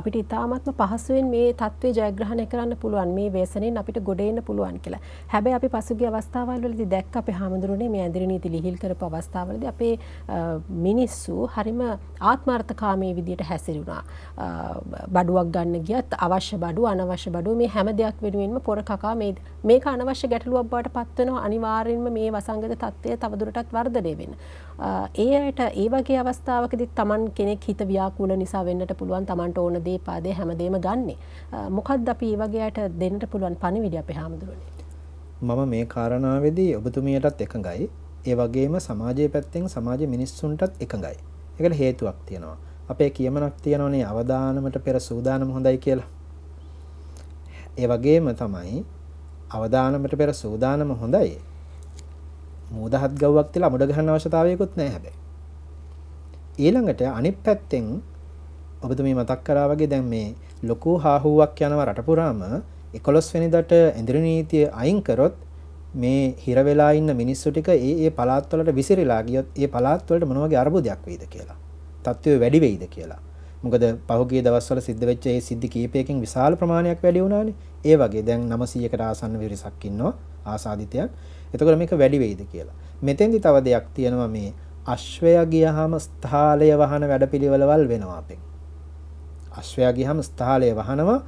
අපිට ඉතාමත්ම පහසුවෙන් මේ தત્ත්වය ජයග්‍රහණය කරන්න පුළුවන් මේ වේසනෙන් අපිට ගොඩ එන්න පුළුවන් කියලා හැබැයි අපි පසුගිය අවස්ථාවල් වලදී දැක්ක අපි හැමදුරනේ මේ ඇඳිරි නීති ලිහිල් කරපු අවස්ථාවලදී අපේ මිනිස්සු හරිම ආත්මార్థකාමී විදියට හැසිරුණා බඩුවක් ගන්න ගියත් අවශ්‍ය බඩු අනවශ්‍ය බඩු මේ හැම දෙයක් වෙනුවෙන්ම පොර කකා මේක අනවශ්‍ය ගැටලුවක් බවට පත්වනවා අනිවාරෙන්ම මේ වසංගත තත්ත්වය තවදුරටත් වර්ධනය වෙන. ඒ අයට ඒ වගේ අවස්ථාවකදි තමන් කෙනෙක් හිත ව්‍යාකූල නිසා වෙන්නට පුළුවන් තමන්ට ඕන දේ පාදේ හැමදේම ගන්නේ. මොකක්ද අපි ඒ වගේයට දෙන්නට පුළුවන් පණිවිඩ අපේ හාමුදුරුවනේ. මම මේ කාරණාවේදී ඔබතුමියටත් එකඟයි. ඒ වගේම සමාජයේ පැත්තෙන් සමාජ මිනිස්සුන්ටත් එකඟයි. ඒකට හේතුවක් තියෙනවා. අපේ කියමනක් තියෙනවනේ අවදානමට පෙර සූදානම හොඳයි කියලා. ඒ වගේම තමයි අවදානමට පෙර සූදානම හොඳයි. මූදහත් ගව්වක් තියලා අමුඩ ගන්න අවශ්‍යතාවයකුත් නැහැ හැබැයි. ඊළඟට අනිත් පැත්තෙන් ඔබතුමී මතක් කරා වගේ දැන් මේ ලොකු හාහුවක් යනවා රට පුරාම 11 වෙනිදාට ඉදිරි නීතිය අයින් කරොත් මේ හිර වෙලා ඉන්න මිනිස්සු ටික ඒ ඒ පළාත්වලට විසිරීලා ගියොත් ඒ පළාත්වලට මොන වගේ අර්බුදයක් වෙයිද කියලා. තත්ත්වය වැඩි වෙයිද කියලා. මොකද පහුගිය දවස්වල සිද්ධ වෙච්ච ඒ සිද්ධි කීපයකින් විශාල ප්‍රමාණයක් වැඩි වුණානේ. ඒ වගේ දැන් 900කට ආසන්න විරිසක් ඉන්නවා ආසාදිතයන්. එතකොට මේක වැඩි වෙයිද කියලා. මෙතෙන්දි තව දෙයක් තියෙනවා මේ අශ්වය ගියහම ස්ථාලය වහන වැඩපිළිවෙළවල් වෙනවා අපෙන්. අශ්වය ගියහම ස්ථාලය වහනවා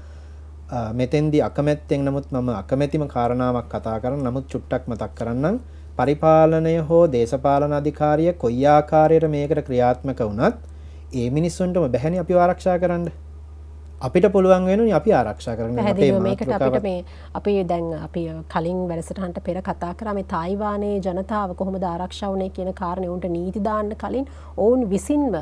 මෙතෙන්දි අකමැත්තෙන් නමුත් මම අකමැතිම කාරණාවක් කතා කරන්න. නමුත් චුට්ටක් මතක් කරන්නම්. පරිපාලනය හෝ දේශපාලන අධිකාරිය කොයි ආකාරයට මේකට ක්‍රියාත්මක වුණත් ඒ මිනිස්සුන්ටම බැහැනි අපි ආරක්ෂා කරන්න අපිට පුළුවන් වෙනුනි අපි ආරක්ෂා කරන්න මේකට අපිට මේ අපි දැන් අපි කලින් වැඩසටහන්ට පෙර කතා කරා මේ තායිවානයේ ජනතාව කොහොමද ආරක්ෂා වුණේ කියන කාරණේ උන්ට නීති දාන්න කලින් ඔවුන් විසින්ම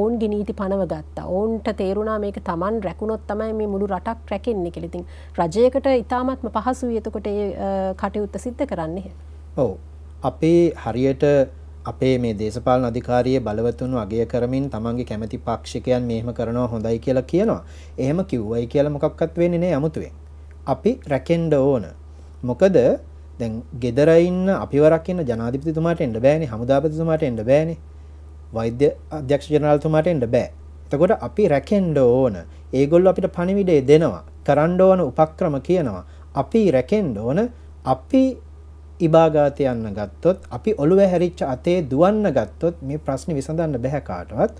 ඔවුන්ගේ නීති පනව ගත්තා. ඔවුන්ට තේරුණා මේක Taman රැකුණොත් තමයි මේ මුළු රටක් රැකෙන්නේ කියලා. ඉතින් රජයකට ඉතාමත්ම පහසුයි එතකොට ඒ කටයුත්ත සිද්ධ කරන්නේ. ඔව් අපේ හරියට අපේ මේ දේශපාලන අධිකාරියේ බලවතුන් වගේ කරමින් තමන්ගේ කැමති පාක්ෂිකයන් මෙහෙම කරනවා හොඳයි කියලා කියනවා. එහෙම කිව්වයි කියලා මොකක්වත් වෙන්නේ නැහැ 아무තුවෙන්. අපි රැකෙන්න ඕන. මොකද දැන් gedara ඉන්න අපිව රකින්න ජනාධිපතිතුමාට එන්න බෑනේ, හමුදාපතිතුමාට එන්න බෑනේ. වෛද්‍ය අධ්‍යක්ෂ ජනරාල්තුමාට එන්න බෑ. එතකොට අපි රැකෙන්න ඕන. ඒගොල්ලෝ අපිට පණිවිඩය දෙනවා. කරන්න ඕන උපක්‍රම කියනවා. අපි රැකෙන්න ඕන. අපි ඉබාගාතය යන්න ගත්තොත් අපි ඔළුව හැරිච්ච අතේ දුවන්න ගත්තොත් මේ ප්‍රශ්නේ විසඳන්න බැහැ කාටවත්.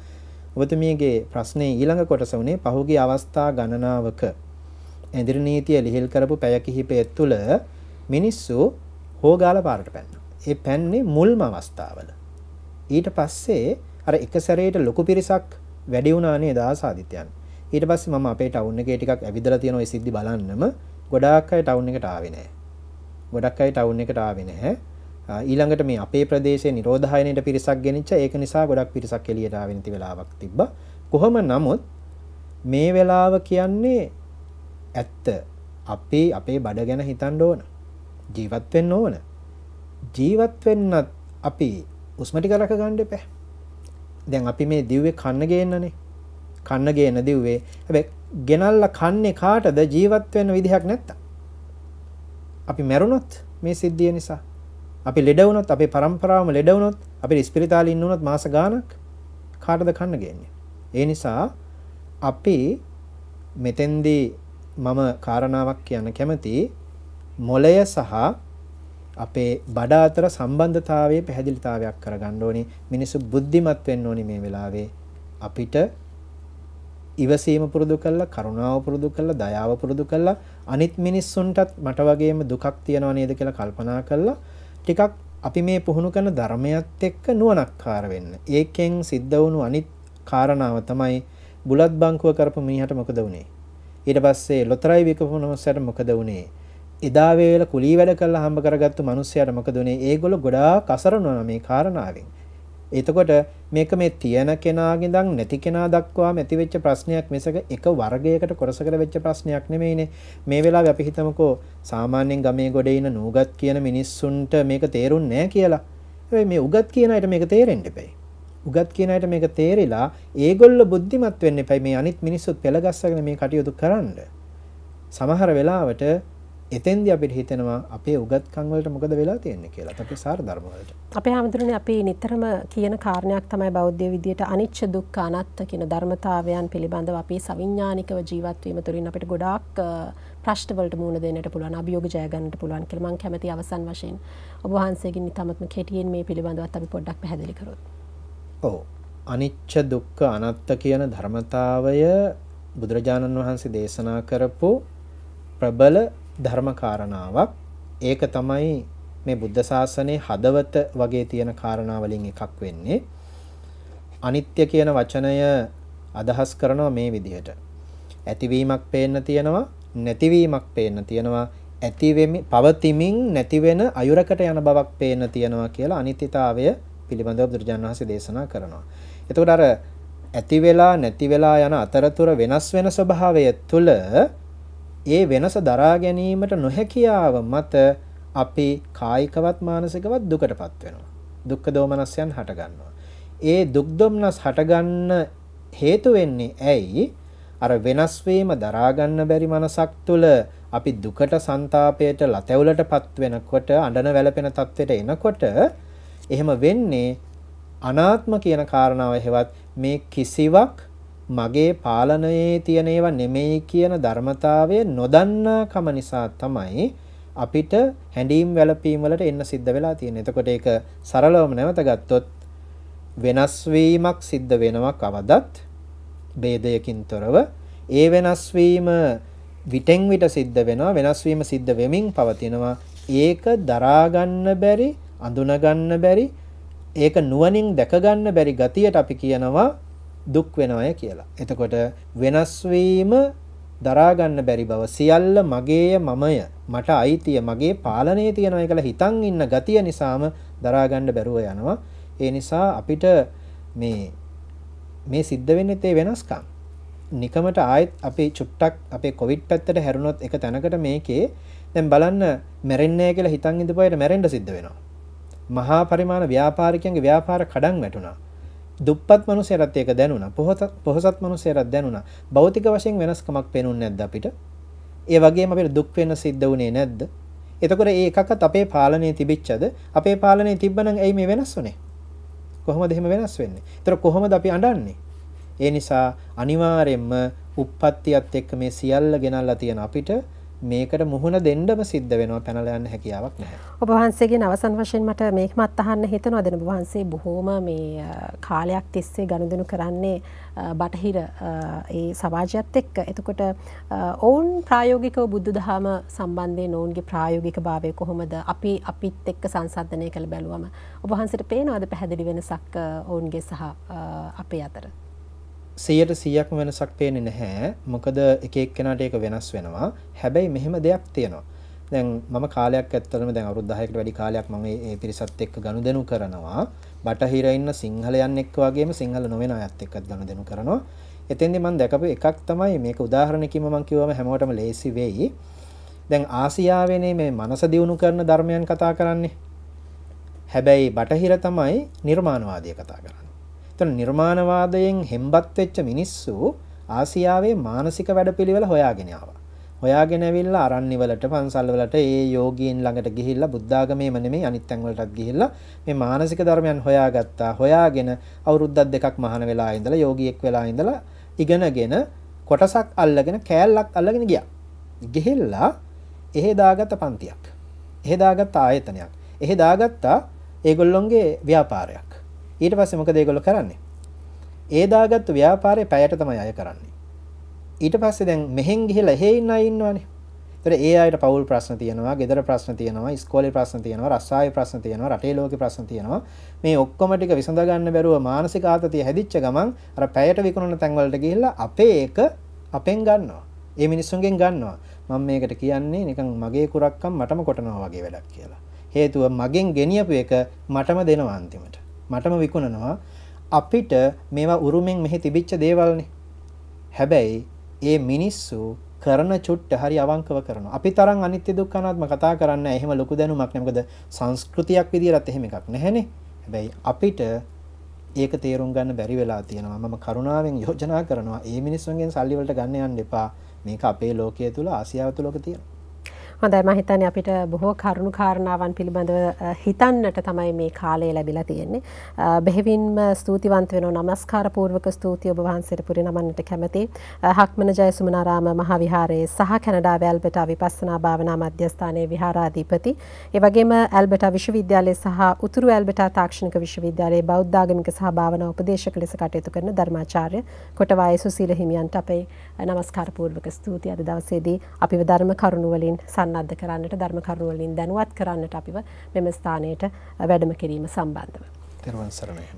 ඔබතුමියගේ ප්‍රශ්නේ ඊළඟ කොටස උනේ පහුගිය අවස්ථා ගණනාවක ඇඳිරි නීතිය ලිහිල් කරපු පැය කිහිපය තුළ මිනිස්සු හෝගාල පාරට පැන්නා. ඒ පැන්නේ මුල්ම අවස්ථාවල. ඊට පස්සේ අර එක සැරේට ලොකු පිරිසක් වැඩි වුණා නේද ආසාදිතයන්. ඊට පස්සේ මම අපේ ටවුන් එකේ ටිකක් ඇවිදලා තියෙන ওই සිද්ධි බලන්නම ගොඩාක් අය ටවුන් එකට ආවේ නැහැ. ගොඩක් අයි ටවුන් එකට ආවෙ නැහැ ඊළඟට මේ අපේ ප්‍රදේශයේ නිරෝධායනයට පිරිසක් ගෙනිච්ච ඒක නිසා ගොඩක් පිරිසක් එළියට ආවෙන වෙලාවක් තිබ්බා කොහොම නමුත් මේ වෙලාව කියන්නේ ඇත්ත අපේ අපේ බඩ ගැන හිතන්න ඕන ජීවත් වෙන්න ඕන ජීවත් වෙන්නත් අපි උස්මටි කරක ගණ්ඩ පැ දැන් අපි මේ දිව්වේ කන්න ගේන්නනේ කන්න ගේන දිව්වේ හැබැ ගෙනල්ල කන්නේ කාටද ජීවත් වෙන්න විදිහක් නැත්ත අපි මැරුණොත් මේ සිද්ධිය නිසා අපි ලෙඩ වුණොත් අපේ પરම්පරාවම ලෙඩ වුණොත් අපි ඉස්පිරිතාලේ ඉන්න වුණොත් මාස ගාණක් කාටද කන්න ගේන්නේ ඒ නිසා අපි මෙතෙන්දී මම කාරණාවක් කියන්න කැමති මොලය සහ අපේ බඩ අතර සම්බන්ධතාවයේ පැහැදිලිතාවයක් කරගන්න ඕනේ මිනිස්සු බුද්ධිමත් වෙන්න ඕනේ මේ වෙලාවේ අපිට ඉවසීම පුරුදු කළා කරුණාව පුරුදු කළා දයාව පුරුදු කළා අනිත් මිනිස්සුන්ටත් මට වගේම දුකක් තියෙනව නේද කියලා කල්පනා කළා ටිකක් අපි මේ පුහුණු කරන ධර්මයත් එක්ක නුවණක්කාර වෙන්න. ඒකෙන් සිද්ධ වුණු අනිත් කාරණාව තමයි බුලත් බංකුව කරපු මිනිහට මොකද වුනේ? ඊට පස්සේ ලොතරැයි විකපු මිනිහට මොකද වුනේ? එදා වේල කුලී වැඩ කරලා හම්බ කරගත්තු මිනිස්සයාට මොකද වුනේ? ඒගොල්ලෝ ගොඩාක් අසරණ වුණා මේ කාරණාවෙන්. එතකොට මේක මේ තියෙන කෙනාගේ ඉඳන් නැති කෙනා දක්වාම ඇති වෙච්ච ප්‍රශ්නයක් මිසක එක වර්ගයකට කොරසකට වෙච්ච ප්‍රශ්නයක් නෙමෙයිනේ. මේ වෙලාවේ අපි හිතමුකෝ සාමාන්‍යයෙන් ගමේ ගොඩේ ඉන නූගත් කියන මිනිස්සුන්ට මේක තේරුන්නේ නැහැ කියලා. හැබැයි මේ උගත් කියන අයට මේක තේරෙන්න එපයි. උගත් කියන අයට මේක තේරිලා ඒගොල්ල බුද්ධිමත් වෙන්න එපයි මේ අනිත් මිනිස්සුත් පෙළගස්සගෙන මේ කටයුතු කරන්න. සමහර වෙලාවට එතෙන්ද අපිට හිතෙනවා අපේ උගත්කං වලට මොකද වෙලා තියෙන්නේ කියලා. අපේ සාර ධර්ම වලට. අපේ හැමතුරුනේ අපි නිතරම කියන කාරණයක් තමයි බෞද්ධ විදියට අනිච්ච දුක්ඛ අනාත්ත කියන ධර්මතාවයන් පිළිබඳව අපේ සවිඥානිකව ජීවත් වීම තුළින් අපිට ගොඩාක් ප්‍රශ්න වලට මුහුණ දෙන්නට පුළුවන්, අභියෝග ජය ගන්නට පුළුවන් කියලා මම කැමති අවසන් වශයෙන් ඔබ වහන්සේගෙන් ඉතාමත්ම කෙටියෙන් මේ පිළිබඳවත් අපි පොඩ්ඩක් පැහැදිලි කරොත්. ඔව්. අනිච්ච දුක්ඛ අනාත්ත කියන ධර්මතාවය බුදුරජාණන් වහන්සේ දේශනා කරපු ප්‍රබල ධර්මකාරණාවක් ඒක තමයි මේ බුද්ධ ශාසනයේ හදවත වගේ තියෙන කාරණාවලින් එකක් වෙන්නේ අනිත්‍ය කියන වචනය අදහස් කරනවා මේ විදිහට ඇතිවීමක් පේන්න තියෙනවා නැතිවීමක් පේන්න තියෙනවා ඇති පවතිමින් නැති වෙන අයුරකට යන බවක් පේන්න තියෙනවා කියලා අනිත්‍යතාවය පිළිබඳව බුදුරජාණන් වහන්සේ දේශනා කරනවා. එතකොට අර ඇති වෙලා නැති වෙලා යන අතරතුර වෙනස් වෙන ස්වභාවය තුළ ඒ වෙනස දරා ගැනීමට නොහැකියාව මත අපේ කායිකවත් මානසිකවත් දුකට පත්වෙනවා. දුක්ක දෝමනස්යන් හටගන්නවා. ඒ දුක්දොම්නස් හටගන්න හේතුවෙන්නේ ඇයි අර වෙනස්වීම දරාගන්න බැරි මනසක් තුළ අපි දුකට සන්තාපයට ලතැවුලට පත් වෙනකොට අඩන වැලපෙන තත්ත්වයට එනකොට එහෙම වෙන්නේ අනාත්ම කියන කාරණාව හෙවත් මේ කිසිවක් මගේ පාලනයේ තියෙන ඒවා නෙමෙයි කියන ධර්මතාවය නොදන්නාකම නිසා තමයි අපිට හැඳීම් වැළපීම් වලට එන්න සිද්ධ වෙලා තියෙන්නේ. එතකොට ඒක සරලවම නැවත ගත්තොත් වෙනස් වීමක් සිද්ධ වෙනවා කවදත් ભેදයකින් තොරව. ඒ වෙනස් වීම විටෙන් විට සිද්ධ වෙනවා. වෙනස් වීම සිද්ධ වෙමින් පවතිනවා. ඒක දරා බැරි, අඳුන බැරි, ඒක නුවණින් දැක බැරි ගතියට අපි කියනවා දුක් වෙනවය කියලා. එතකොට වෙනස්වීම දරාගන්න බැරි බව සියල්ල මගේය මමය මට අයිතිය මගේ පාලනය තියෙනයි කියලා හිතන් ඉන්න ගතිය නිසාම දරාගන්න බැරුව යනවා. ඒ නිසා අපිට මේ මේ සිද්ධ වෙන්නේ තේ වෙනස්කම්. නිකමට ආයෙත් අපේ චුට්ටක් අපේ කොවිඩ් පැත්තට හැරුණොත් එක තැනකට මේකේ දැන් බලන්න මැරෙන්නේ නැහැ කියලා හිතන් ඉඳපුවාට මැරෙන්න සිද්ධ වෙනවා. මහා පරිමාණ ව්‍යාපාරිකයන්ගේ ව්‍යාපාර කඩන් වැටුණා. දුප්පත් මනුස්සයරත් ඒක දැනුණා. පොහොසත් පොහොසත් මනුස්සයරත් දැනුණා. භෞතික වශයෙන් වෙනස්කමක් පේනුන්නේ නැද්ද අපිට? ඒ වගේම අපිට දුක් වෙන්න සිද්ධ වුණේ නැද්ද? එතකොට ඒ එකකත් අපේ පාලනයේ තිබිච්චද? අපේ පාලනයේ තිබ්බනම් ඇයි මේ වෙනස් වුනේ? කොහොමද එහෙම වෙනස් වෙන්නේ? එතකොට කොහොමද අපි අඬන්නේ? ඒ නිසා අනිවාර්යයෙන්ම උප්පත්තියත් එක්ක මේ සියල්ල ගෙනල්ලා තියෙන අපිට මේකට මුහුණ දෙන්නම සිද්ධ වෙනවා පැනලා යන්න හැකියාවක් නැහැ. ඔබ වහන්සේගෙන් අවසන් වශයෙන් මට මේකමත් අහන්න හිතෙනවා දෙන ඔබ වහන්සේ බොහෝම මේ කාලයක් තිස්සේ ගනුදෙනු කරන්නේ බටහිර ඒ සමාජයත් එක්ක. එතකොට ඔවුන් ප්‍රායෝගිකව බුදුදහම සම්බන්ධයෙන් ඔවුන්ගේ ප්‍රායෝගිකභාවය කොහොමද? අපි අපිත් එක්ක සංසන්දනය කළ බැලුවම ඔබ වහන්සේට පේනවද පැහැදිලි වෙනසක් ඔවුන්ගේ සහ අපේ අතර? 100ට 100ක්ම වෙනසක් පේන්නේ නැහැ. මොකද එක එක්කෙනාට ඒක වෙනස් වෙනවා. හැබැයි මෙහෙම දෙයක් තියෙනවා. දැන් මම කාලයක් ඇත්තටම දැන් අවුරුදු 10කට වැඩි කාලයක් මම මේ පිරිසත් එක්ක ගනුදෙනු කරනවා. බටහිර ඉන්න සිංහලයන් එක්ක වගේම සිංහල නොවන අයත් එක්කත් ගනුදෙනු කරනවා. එතෙන්දී මම දැකපු එකක් තමයි මේක උදාහරණකින්ම මම කිව්වම හැමෝටම ලේසි වෙයි. දැන් ආසියාවේනේ මේ මනස දියුණු කරන ධර්මයන් කතා කරන්නේ. හැබැයි බටහිර තමයි නිර්මාණවාදී කතා කරන්නේ. එතන නිර්මාණවාදයෙන් හෙම්බත් වෙච්ච මිනිස්සු ආසියාවේ මානසික වැඩපිළිවෙල හොයාගෙන ආවා. හොයාගෙන ඇවිල්ලා අරණි වලට පන්සල් වලට ඒ යෝගීන් ළඟට ගිහිල්ලා බුද්ධාගමේම නෙමෙයි අනිත් තැන් වලටත් ගිහිල්ලා මේ මානසික ධර්මයන් හොයාගත්තා. හොයාගෙන අවුරුද්දක් දෙකක් මහාන වෙලා ඉඳලා යෝගියෙක් වෙලා ඉඳලා ඉගෙනගෙන කොටසක් අල්ලගෙන කෑල්ලක් අල්ලගෙන ගියා. ගිහිල්ලා එහෙ දාගත්ත පන්තියක්. එහෙ දාගත්ත ආයතනයක්. එහෙ දාගත්තා ඒගොල්ලොන්ගේ ව්‍යාපාරයක්. ඊට පස්සේ මොකද ඒගොල්ලෝ කරන්නේ? ඒ දාගත්තු ව්‍යාපාරේ පැයට තමයි අය කරන්නේ. ඊට පස්සේ දැන් මෙහෙන් ගිහලා එහෙ ඉන්න අය ඉන්නවනේ. ඒතර ඒ අයට පවුල් ප්‍රශ්න තියෙනවා, ගෙදර ප්‍රශ්න තියෙනවා, ඉස්කෝලේ ප්‍රශ්න තියෙනවා, රස්සාවේ ප්‍රශ්න තියෙනවා, රටේ ලෝකේ ප්‍රශ්න තියෙනවා. මේ ඔක්කොම ටික විසඳ ගන්න බැරුව මානසික ආතතිය හැදිච්ච ගමන් අර පැයට විකුණන තැන් වලට ගිහිල්ලා අපේ එක අපෙන් ගන්නවා. ඒ මිනිස්සුන්ගෙන් ගන්නවා. මම මේකට කියන්නේ නිකන් මගේ කුරක්කම් මටම කොටනවා වගේ වැඩක් කියලා. හේතුව මගෙන් ගෙනියපු එක මටම දෙනවා අන්තිමට. මටම විකුණනවා අපිට මේවා උරුමෙන් මෙහි තිබිච්ච දේවල්නේ හැබැයි ඒ මිනිස්සු කරන චුට්ට හරි අවංකව කරන අපි තරම් අනිත්‍ය දුක්ඛ අනාත්ම කතා කරන්න එහෙම ලොකු දැනුමක් නෑ මොකද සංස්කෘතියක් විදියට එහෙම එකක් නැහැනේ හැබැයි අපිට ඒක තේරුම් ගන්න බැරි වෙලා තියෙනවා මම කරුණාවෙන් යෝජනා කරනවා ඒ මිනිස්සුන්ගෙන් සල්ලි වලට ගන්න යන්න එපා මේක අපේ ලෝකයේ තුල ආසියාව තුලක තියෙනවා හොඳයි මම හිතන්නේ අපිට බොහෝ කරුණු කාරණාවන් පිළිබඳව හිතන්නට තමයි මේ කාලය ලැබිලා තියෙන්නේ. බෙහෙවින්ම ස්තුතිවන්ත වෙනවා. নমස්කාර පූර්වක ස්තුතිය ඔබ වහන්සේට පුරිනමන්නට කැමැති. හක්මන ජයසුමනාරාම මහා විහාරයේ සහ කැනඩාවේ ඇල්බර්ටා විපස්සනා භාවනා මධ්‍යස්ථානයේ විහාරාධිපති, ඒ වගේම ඇල්බර්ටා විශ්වවිද්‍යාලය සහ උතුරු ඇල්බර්ටා තාක්ෂණික විශ්වවිද්‍යාලයේ බෞද්ධ ආගමික සහ භාවනා උපදේශක ලෙස කටයුතු කරන ධර්මාචාර්ය කොටවාය සුසීල හිමියන්ට අපේ নমස්කාර පූර්වක ස්තුතිය අද දවසේදී අපිව ධර්ම කරුණු වලින් සන් සන්නද්ධ කරන්නට ධර්ම කරුණු වලින් දැනුවත් කරන්නට අපිව මෙම ස්ථානයට වැඩම කිරීම සම්බන්ධව.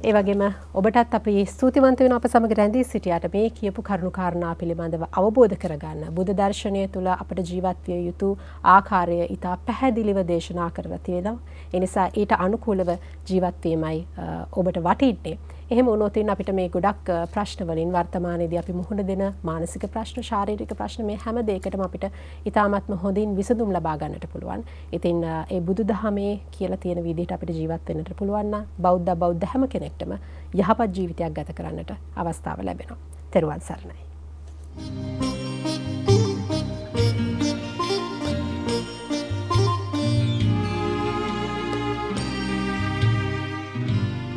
ඒ වගේම ඔබටත් අපි ස්තුතිවන්ත වෙන අප සමග රැඳී සිටියට මේ කියපු කරුණු කාරණා පිළිබඳව අවබෝධ කරගන්න බුද්ධ දර්ශනය තුළ අපට ජීවත් විය යුතු ආකාරය ඊට පැහැදිලිව දේශනා කරලා තියෙනවා. ඒ නිසා ඊට අනුකූලව ජීවත් වීමයි ඔබට වටින්නේ. එහෙම උනොතින් අපිට මේ ගොඩක් ප්‍රශ්නවලින් වර්තමානයේදී අපි මුහුණ දෙන මානසික ප්‍රශ්න ශාරීරික ප්‍රශ්න මේ හැම දෙයකටම අපිට ඉතාමත්ම හොඳින් විසඳුම් ලබා ගන්නට පුළුවන්. ඉතින් ඒ බුදුදහමේ කියලා තියෙන විදිහට අපිට ජීවත් වෙන්නට පුළුවන් නම් බෞද්ධ බෞද්ධ හැම කෙනෙක්ටම යහපත් ජීවිතයක් ගත කරන්නට අවස්ථාව ලැබෙනවා. තෙරුවන් සරණයි. Thank you.